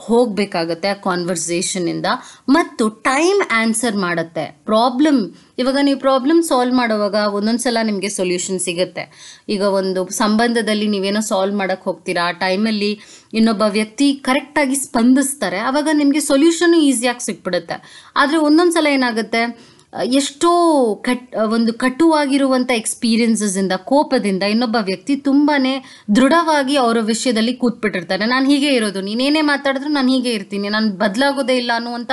ಹೋಗಬೇಕಾಗುತ್ತೆ ಆ ಕಾನ್ವರ್ಸೇಷನಿಂದ ಮತ್ತು ಟೈಮ್ ಆನ್ಸರ್ ಮಾಡುತ್ತೆ ಪ್ರಾಬ್ಲಮ್ ಇವಾಗ ನೀವು ಪ್ರಾಬ್ಲಮ್ ಸಾಲ್ವ್ ಮಾಡುವಾಗ ಒಂದೊಂದು ಸಲ ನಿಮಗೆ ಸೊಲ್ಯೂಷನ್ ಸಿಗುತ್ತೆ ಈಗ ಒಂದು ಸಂಬಂಧದಲ್ಲಿ ನೀವೇನೋ ಸಾಲ್ವ್ ಮಾಡಕ್ಕೆ ಹೋಗ್ತೀರಾ ಆ ಟೈಮಲ್ಲಿ ಇನ್ನೊಬ್ಬ ವ್ಯಕ್ತಿ ಕರೆಕ್ಟಾಗಿ ಸ್ಪಂದಿಸ್ತಾರೆ ಆವಾಗ ನಿಮಗೆ ಸೊಲ್ಯೂಷನು ಈಸಿಯಾಗಿ ಸಿಕ್ಬಿಡುತ್ತೆ ಆದರೆ ಒಂದೊಂದು ಸಲ ಏನಾಗುತ್ತೆ ಎಷ್ಟೋ ಕಟ್ ಒಂದು ಕಟುವಾಗಿರುವಂಥ ಎಕ್ಸ್ಪೀರಿಯನ್ಸಸಿಂದ ಕೋಪದಿಂದ ಇನ್ನೊಬ್ಬ ವ್ಯಕ್ತಿ ತುಂಬಾ ದೃಢವಾಗಿ ಅವರ ವಿಷಯದಲ್ಲಿ ಕೂತ್ಬಿಟ್ಟಿರ್ತಾರೆ ನಾನು ಹೀಗೆ ಇರೋದು ನೀನೇನೇ ಮಾತಾಡಿದ್ರು ನಾನು ಹೀಗೆ ಇರ್ತೀನಿ ನಾನು ಬದಲಾಗೋದೇ ಇಲ್ಲ ಅನ್ನುವಂಥ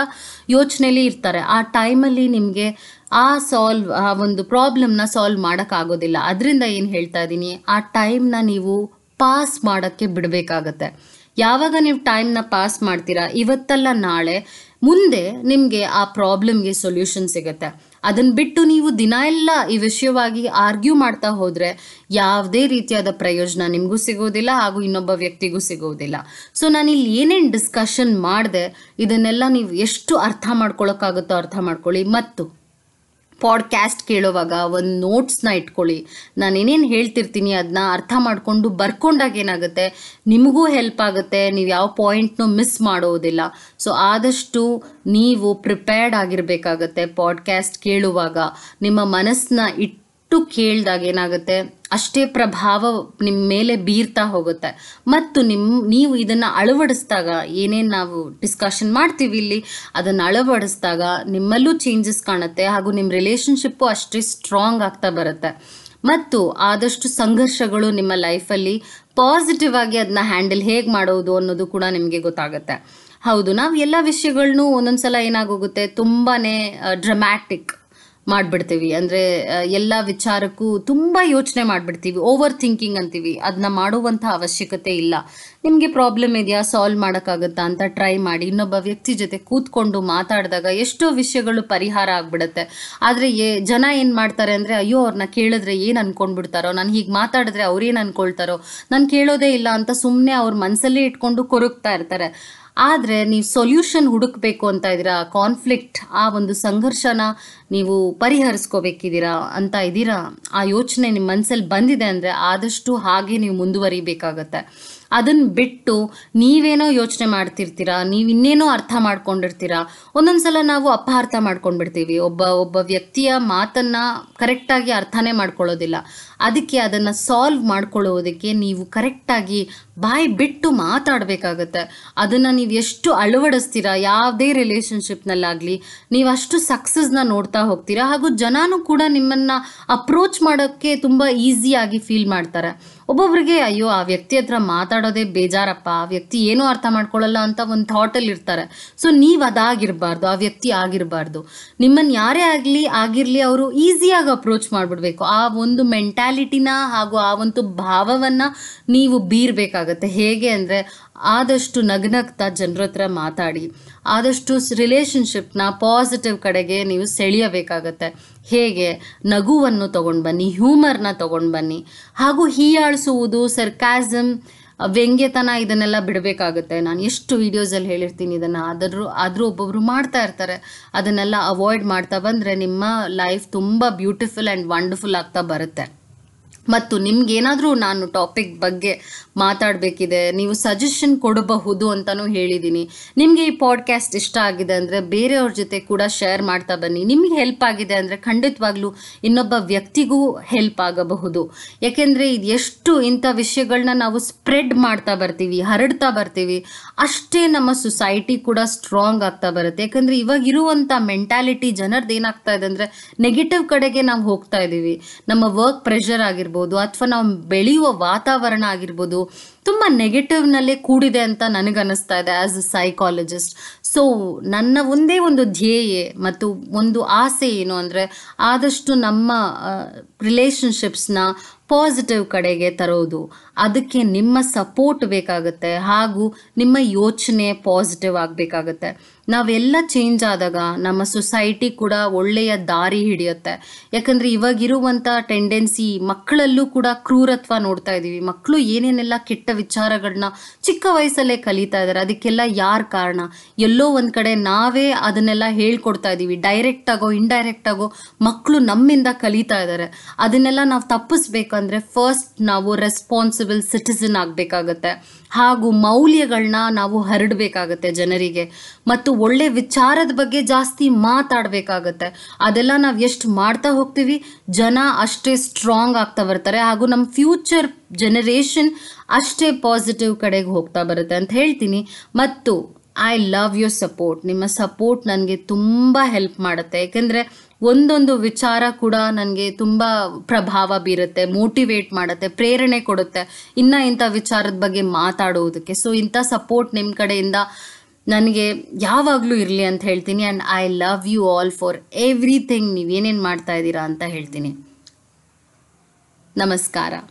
ಯೋಚನೆಯಲ್ಲಿ ಇರ್ತಾರೆ ಆ ಟೈಮಲ್ಲಿ ನಿಮಗೆ ಆ ಸಾಲ್ವ್ ಆ ಒಂದು ಪ್ರಾಬ್ಲಮ್ನ ಸಾಲ್ವ್ ಮಾಡೋಕ್ಕಾಗೋದಿಲ್ಲ ಅದರಿಂದ ಏನು ಹೇಳ್ತಾ ಇದ್ದೀನಿ ಆ ಟೈಮ್ನ ನೀವು ಪಾಸ್ ಮಾಡೋಕ್ಕೆ ಬಿಡಬೇಕಾಗತ್ತೆ ಯಾವಾಗ ನೀವು ಟೈಮ್ನ ಪಾಸ್ ಮಾಡ್ತೀರಾ ಇವತ್ತಲ್ಲ ನಾಳೆ ಮುಂದೆ ನಿಮಗೆ ಆ ಪ್ರಾಬ್ಲಮ್ಗೆ ಸೊಲ್ಯೂಷನ್ ಸಿಗುತ್ತೆ ಅದನ್ನು ಬಿಟ್ಟು ನೀವು ದಿನ ಎಲ್ಲ ಈ ವಿಷಯವಾಗಿ ಆರ್ಗ್ಯೂ ಮಾಡ್ತಾ ಹೋದರೆ ಯಾವುದೇ ರೀತಿಯಾದ ಪ್ರಯೋಜನ ನಿಮಗೂ ಸಿಗೋದಿಲ್ಲ ಹಾಗೂ ಇನ್ನೊಬ್ಬ ವ್ಯಕ್ತಿಗೂ ಸಿಗೋದಿಲ್ಲ ಸೊ ನಾನು ಇಲ್ಲಿ ಏನೇನು ಡಿಸ್ಕಷನ್ ಮಾಡಿದೆ ಇದನ್ನೆಲ್ಲ ನೀವು ಎಷ್ಟು ಅರ್ಥ ಮಾಡ್ಕೊಳ್ಳೋಕ್ಕಾಗುತ್ತೋ ಅರ್ಥ ಮಾಡ್ಕೊಳ್ಳಿ ಮತ್ತು ಪಾಡ್ಕ್ಯಾಸ್ಟ್ ಕೇಳುವಾಗ ಒಂದು ನೋಟ್ಸ್ನ ಇಟ್ಕೊಳ್ಳಿ ನಾನು ಏನೇನು ಹೇಳ್ತಿರ್ತೀನಿ ಅದನ್ನ ಅರ್ಥ ಮಾಡಿಕೊಂಡು ಬರ್ಕೊಂಡಾಗ ಏನಾಗುತ್ತೆ ನಿಮಗೂ ಹೆಲ್ಪ್ ಆಗುತ್ತೆ ನೀವು ಯಾವ ಪಾಯಿಂಟ್ನೂ ಮಿಸ್ ಮಾಡೋದಿಲ್ಲ ಸೊ ಆದಷ್ಟು ನೀವು ಪ್ರಿಪೇರ್ಡ್ ಆಗಿರಬೇಕಾಗತ್ತೆ ಪಾಡ್ಕ್ಯಾಸ್ಟ್ ಕೇಳುವಾಗ ನಿಮ್ಮ ಮನಸ್ಸನ್ನ ಇಟ್ಟು ಟು ಕೇಳಿದಾಗ ಏನಾಗುತ್ತೆ ಅಷ್ಟೇ ಪ್ರಭಾವ ನಿಮ್ಮ ಮೇಲೆ ಬೀರ್ತಾ ಹೋಗುತ್ತೆ ಮತ್ತು ನಿಮ್ಮ ನೀವು ಇದನ್ನು ಅಳವಡಿಸಿದಾಗ ಏನೇನು ನಾವು ಡಿಸ್ಕಷನ್ ಮಾಡ್ತೀವಿ ಇಲ್ಲಿ ಅದನ್ನು ಅಳವಡಿಸಿದಾಗ ನಿಮ್ಮಲ್ಲೂ ಚೇಂಜಸ್ ಕಾಣುತ್ತೆ ಹಾಗೂ ನಿಮ್ಮ ರಿಲೇಷನ್ಶಿಪ್ಪು ಅಷ್ಟೇ ಸ್ಟ್ರಾಂಗ್ ಆಗ್ತಾ ಬರುತ್ತೆ ಮತ್ತು ಆದಷ್ಟು ಸಂಘರ್ಷಗಳು ನಿಮ್ಮ ಲೈಫಲ್ಲಿ ಪಾಸಿಟಿವ್ ಆಗಿ ಅದನ್ನ ಹ್ಯಾಂಡಲ್ ಹೇಗೆ ಮಾಡೋದು ಅನ್ನೋದು ಕೂಡ ನಿಮಗೆ ಗೊತ್ತಾಗುತ್ತೆ ಹೌದು ನಾವು ಎಲ್ಲ ವಿಷಯಗಳನ್ನೂ ಒಂದೊಂದು ಸಲ ಏನಾಗೋಗುತ್ತೆ ತುಂಬಾ ಡ್ರಮ್ಯಾಟಿಕ್ ಮಾಡ್ಬಿಡ್ತೀವಿ ಅಂದರೆ ಎಲ್ಲ ವಿಚಾರಕ್ಕೂ ತುಂಬ ಯೋಚನೆ ಮಾಡಿಬಿಡ್ತೀವಿ ಓವರ್ ಥಿಂಕಿಂಗ್ ಅಂತೀವಿ ಅದನ್ನ ಮಾಡುವಂಥ ಅವಶ್ಯಕತೆ ಇಲ್ಲ ನಿಮಗೆ ಪ್ರಾಬ್ಲಮ್ ಇದೆಯಾ ಸಾಲ್ವ್ ಮಾಡೋಕ್ಕಾಗತ್ತಾ ಅಂತ ಟ್ರೈ ಮಾಡಿ ಇನ್ನೊಬ್ಬ ವ್ಯಕ್ತಿ ಜೊತೆ ಕೂತ್ಕೊಂಡು ಮಾತಾಡಿದಾಗ ಎಷ್ಟೋ ವಿಷಯಗಳು ಪರಿಹಾರ ಆಗ್ಬಿಡತ್ತೆ ಆದರೆ ಏ ಜನ ಏನು ಮಾಡ್ತಾರೆ ಅಂದರೆ ಅಯ್ಯೋ ಅವ್ರನ್ನ ಕೇಳಿದ್ರೆ ಏನು ಅಂದ್ಕೊಂಡ್ಬಿಡ್ತಾರೋ ನಾನು ಹೀಗೆ ಮಾತಾಡಿದ್ರೆ ಅವ್ರೇನು ಅಂದ್ಕೊಳ್ತಾರೋ ನಾನು ಕೇಳೋದೇ ಇಲ್ಲ ಅಂತ ಸುಮ್ಮನೆ ಅವ್ರ ಮನಸ್ಸಲ್ಲೇ ಇಟ್ಕೊಂಡು ಕೊರಗ್ತಾ ಇರ್ತಾರೆ ಆದರೆ ನೀವು ಸೊಲ್ಯೂಷನ್ ಹುಡುಕಬೇಕು ಅಂತ ಇದ್ದೀರಾ ಕಾನ್ಫ್ಲಿಕ್ಟ್ ಆ ಒಂದು ಸಂಘರ್ಷನ ನೀವು ಪರಿಹರಿಸ್ಕೋಬೇಕಿದ್ದೀರಾ ಅಂತ ಇದ್ದೀರಾ ಆ ಯೋಚನೆ ನಿಮ್ಮ ಮನಸ್ಸಲ್ಲಿ ಬಂದಿದೆ ಅಂದರೆ ಆದಷ್ಟು ಹಾಗೆ ನೀವು ಮುಂದುವರಿಬೇಕಾಗತ್ತೆ ಅದನ್ನು ಬಿಟ್ಟು ನೀವೇನೋ ಯೋಚನೆ ಮಾಡ್ತಿರ್ತೀರಾ ನೀವು ಇನ್ನೇನೋ ಅರ್ಥ ಮಾಡ್ಕೊಂಡಿರ್ತೀರಾ ಒಂದೊಂದು ಸಲ ನಾವು ಅಪಾರ್ಥ ಮಾಡ್ಕೊಂಡ್ಬಿಡ್ತೀವಿ ಒಬ್ಬ ಒಬ್ಬ ವ್ಯಕ್ತಿಯ ಮಾತನ್ನು ಕರೆಕ್ಟಾಗಿ ಅರ್ಥನೇ ಮಾಡ್ಕೊಳ್ಳೋದಿಲ್ಲ ಅದಕ್ಕೆ ಅದನ್ನು ಸಾಲ್ವ್ ಮಾಡ್ಕೊಳ್ಳೋದಕ್ಕೆ ನೀವು ಕರೆಕ್ಟಾಗಿ ಬಾಯಿ ಬಿಟ್ಟು ಮಾತಾಡಬೇಕಾಗತ್ತೆ ಅದನ್ನು ನೀವು ಎಷ್ಟು ಅಳವಡಿಸ್ತೀರಾ ಯಾವುದೇ ರಿಲೇಷನ್ಶಿಪ್ನಲ್ಲಾಗಲಿ ನೀವು ಅಷ್ಟು ಸಕ್ಸಸ್ನ ನೋಡ್ತಾ ಹೋಗ್ತೀರಾ ಹಾಗೂ ಜನನೂ ಕೂಡ ನಿಮ್ಮನ್ನು ಅಪ್ರೋಚ್ ಮಾಡೋಕ್ಕೆ ತುಂಬ ಈಸಿಯಾಗಿ ಫೀಲ್ ಮಾಡ್ತಾರೆ ಒಬ್ಬೊಬ್ಬರಿಗೆ ಅಯ್ಯೋ ಆ ವ್ಯಕ್ತಿ ಹತ್ರ ಮಾತಾಡೋದೇ ಬೇಜಾರಪ್ಪ ಆ ವ್ಯಕ್ತಿ ಏನೂ ಅರ್ಥ ಮಾಡ್ಕೊಳ್ಳಲ್ಲ ಅಂತ ಒಂದು ಥಾಟಲ್ಲಿ ಇರ್ತಾರೆ ಸೊ ನೀವು ಅದಾಗಿರಬಾರ್ದು ಆ ವ್ಯಕ್ತಿ ಆಗಿರಬಾರ್ದು ನಿಮ್ಮನ್ನು ಯಾರೇ ಆಗಲಿ ಆಗಿರಲಿ ಅವರು ಈಸಿಯಾಗಿ ಅಪ್ರೋಚ್ ಮಾಡಿಬಿಡ್ಬೇಕು ಆ ಒಂದು ಮೆಂಟ್ಯಾಲಿಟಿ ರಿಯಾಲಿಟಿನ ಹಾಗೂ ಆ ಒಂದು ಭಾವವನ್ನು ನೀವು ಬೀರಬೇಕಾಗತ್ತೆ ಹೇಗೆ ಅಂದರೆ ಆದಷ್ಟು ನಗ್ನಗ್ತಾ ಜನರ ಹತ್ರ ಮಾತಾಡಿ ಆದಷ್ಟು ರಿಲೇಷನ್ಶಿಪ್ನ ಪಾಸಿಟಿವ್ ಕಡೆಗೆ ನೀವು ಸೆಳೆಯಬೇಕಾಗತ್ತೆ ಹೇಗೆ ನಗುವನ್ನು ತೊಗೊಂಡು ಬನ್ನಿ ಹ್ಯೂಮರ್ನ ತೊಗೊಂಡು ಬನ್ನಿ ಹಾಗೂ ಹೀಯಾಳಿಸುವುದು ಸರ್ಕಾಸಮ್ ವ್ಯಂಗ್ಯತನ ಇದನ್ನೆಲ್ಲ ಬಿಡಬೇಕಾಗುತ್ತೆ ನಾನು ಎಷ್ಟು ವೀಡಿಯೋಸಲ್ಲಿ ಹೇಳಿರ್ತೀನಿ ಇದನ್ನು ಆದರೂ ಆದರೂ ಒಬ್ಬೊಬ್ಬರು ಮಾಡ್ತಾ ಇರ್ತಾರೆ ಅದನ್ನೆಲ್ಲ ಅವಾಯ್ಡ್ ಮಾಡ್ತಾ ಬಂದರೆ ನಿಮ್ಮ ಲೈಫ್ ತುಂಬ ಬ್ಯೂಟಿಫುಲ್ ಆ್ಯಂಡ್ ವಂಡರ್ಫುಲ್ ಆಗ್ತಾ ಬರುತ್ತೆ ಮತ್ತು ನಿಮ್ಗೇನಾದರೂ ನಾನು ಟಾಪಿಕ್ ಬಗ್ಗೆ ಮಾತಾಡಬೇಕಿದೆ ನೀವು ಸಜೆಷನ್ ಕೊಡಬಹುದು ಅಂತಲೂ ಹೇಳಿದ್ದೀನಿ ನಿಮಗೆ ಈ ಪಾಡ್ಕ್ಯಾಸ್ಟ್ ಇಷ್ಟ ಆಗಿದೆ ಅಂದರೆ ಬೇರೆಯವ್ರ ಜೊತೆ ಕೂಡ ಶೇರ್ ಮಾಡ್ತಾ ಬನ್ನಿ ನಿಮಗೆ ಹೆಲ್ಪ್ ಆಗಿದೆ ಅಂದರೆ ಖಂಡಿತವಾಗ್ಲೂ ಇನ್ನೊಬ್ಬ ವ್ಯಕ್ತಿಗೂ ಹೆಲ್ಪ್ ಆಗಬಹುದು ಯಾಕೆಂದರೆ ಇದು ಎಷ್ಟು ಇಂಥ ವಿಷಯಗಳನ್ನ ನಾವು ಸ್ಪ್ರೆಡ್ ಮಾಡ್ತಾ ಬರ್ತೀವಿ ಹರಡ್ತಾ ಬರ್ತೀವಿ ಅಷ್ಟೇ ನಮ್ಮ ಸೊಸೈಟಿ ಕೂಡ ಸ್ಟ್ರಾಂಗ್ ಆಗ್ತಾ ಬರುತ್ತೆ ಯಾಕೆಂದರೆ ಇವಾಗ ಇರುವಂಥ ಮೆಂಟಾಲಿಟಿ ಜನರದ್ದು ಏನಾಗ್ತಾ ಇದೆ ಅಂದರೆ ನೆಗೆಟಿವ್ ಕಡೆಗೆ ನಾವು ಹೋಗ್ತಾ ಇದ್ದೀವಿ ನಮ್ಮ ವರ್ಕ್ ಪ್ರೆಷರ್ ಆಗಿರ್ಬೋದು ಆಗಿರ್ಬೋದು ಅಥವಾ ನಾವು ಬೆಳೆಯುವ ವಾತಾವರಣ ಆಗಿರ್ಬೋದು ತುಂಬ ನೆಗೆಟಿವ್ನಲ್ಲೇ ಕೂಡಿದೆ ಅಂತ ನನಗನ್ನಿಸ್ತಾ ಇದೆ ಆ್ಯಸ್ ಅ ಸೈಕಾಲಜಿಸ್ಟ್ ಸೊ ನನ್ನ ಒಂದೇ ಒಂದು ಧ್ಯೇಯ ಮತ್ತು ಒಂದು ಆಸೆ ಏನು ಅಂದರೆ ಆದಷ್ಟು ನಮ್ಮ ರಿಲೇಷನ್ಶಿಪ್ಸ್ನ ಪಾಸಿಟಿವ್ ಕಡೆಗೆ ತರೋದು ಅದಕ್ಕೆ ನಿಮ್ಮ ಸಪೋರ್ಟ್ ಬೇಕಾಗುತ್ತೆ ಹಾಗೂ ನಿಮ್ಮ ಯೋಚನೆ ಪಾಸಿಟಿವ್ ಆಗಬೇಕಾಗತ್ತೆ ನಾವೆಲ್ಲ ಚೇಂಜ್ ಆದಾಗ ನಮ್ಮ ಸೊಸೈಟಿ ಕೂಡ ಒಳ್ಳೆಯ ದಾರಿ ಹಿಡಿಯುತ್ತೆ ಯಾಕಂದರೆ ಇವಾಗಿರುವಂಥ ಟೆಂಡೆನ್ಸಿ ಮಕ್ಕಳಲ್ಲೂ ಕೂಡ ಕ್ರೂರತ್ವ ನೋಡ್ತಾ ಇದ್ದೀವಿ ಮಕ್ಕಳು ಏನೇನೆಲ್ಲ ಕೆಟ್ಟ ವಿಚಾರಗಳನ್ನ ಚಿಕ್ಕ ವಯಸ್ಸಲ್ಲೇ ಕಲಿತಾ ಇದ್ದಾರೆ ಅದಕ್ಕೆಲ್ಲ ಯಾರು ಕಾರಣ ಎಲ್ಲೋ ಒಂದು ಕಡೆ ನಾವೇ ಅದನ್ನೆಲ್ಲ ಹೇಳ್ಕೊಡ್ತಾ ಇದ್ದೀವಿ ಡೈರೆಕ್ಟ್ ಆಗೋ ಇಂಡೈರೆಕ್ಟ್ ಆಗೋ ಮಕ್ಕಳು ನಮ್ಮಿಂದ ಕಲಿತಾ ಇದ್ದಾರೆ ಅದನ್ನೆಲ್ಲ ನಾವು ತಪ್ಪಿಸ್ಬೇಕಂದ್ರೆ ಫಸ್ಟ್ ನಾವು ರೆಸ್ಪಾನ್ಸಿಬಲ್ ಸಿಟಿಸನ್ ಆಗಬೇಕಾಗತ್ತೆ ಹಾಗೂ ಮೌಲ್ಯಗಳನ್ನ ನಾವು ಹರಡಬೇಕಾಗತ್ತೆ ಜನರಿಗೆ ಮತ್ತು ಒಳ್ಳೆ ವಿಚಾರದ ಬಗ್ಗೆ ಜಾಸ್ತಿ ಮಾತಾಡಬೇಕಾಗತ್ತೆ ಅದೆಲ್ಲ ನಾವು ಎಷ್ಟು ಮಾಡ್ತಾ ಹೋಗ್ತೀವಿ ಜನ ಅಷ್ಟೇ ಸ್ಟ್ರಾಂಗ್ ಆಗ್ತಾ ಬರ್ತಾರೆ ಹಾಗೂ ನಮ್ಮ ಫ್ಯೂಚರ್ ಜನರೇಷನ್ ಅಷ್ಟೇ ಪಾಸಿಟಿವ್ ಕಡೆಗೆ ಹೋಗ್ತಾ ಬರುತ್ತೆ ಅಂತ ಹೇಳ್ತೀನಿ ಮತ್ತು ಐ ಲವ್ ಯುವರ್ ಸಪೋರ್ಟ್ ನಿಮ್ಮ ಸಪೋರ್ಟ್ ನನಗೆ ತುಂಬ ಹೆಲ್ಪ್ ಮಾಡುತ್ತೆ ಏಕೆಂದರೆ ಒಂದೊಂದು ವಿಚಾರ ಕೂಡ ನನಗೆ ತುಂಬ ಪ್ರಭಾವ ಬೀರುತ್ತೆ ಮೋಟಿವೇಟ್ ಮಾಡುತ್ತೆ ಪ್ರೇರಣೆ ಕೊಡುತ್ತೆ ಇನ್ನು ಇಂಥ ವಿಚಾರದ ಬಗ್ಗೆ ಮಾತಾಡೋದಕ್ಕೆ ಸೊ ಇಂಥ ಸಪೋರ್ಟ್ ನಿಮ್ಮ ಕಡೆಯಿಂದ ನನಗೆ ಯಾವಾಗಲೂ ಇರಲಿ ಅಂತ ಹೇಳ್ತೀನಿ and I love you all for everything ನೀವು ಏನೇನು ಮಾಡ್ತಾ ಇದ್ದೀರಾ ಅಂತ ಹೇಳ್ತೀನಿ ನಮಸ್ಕಾರ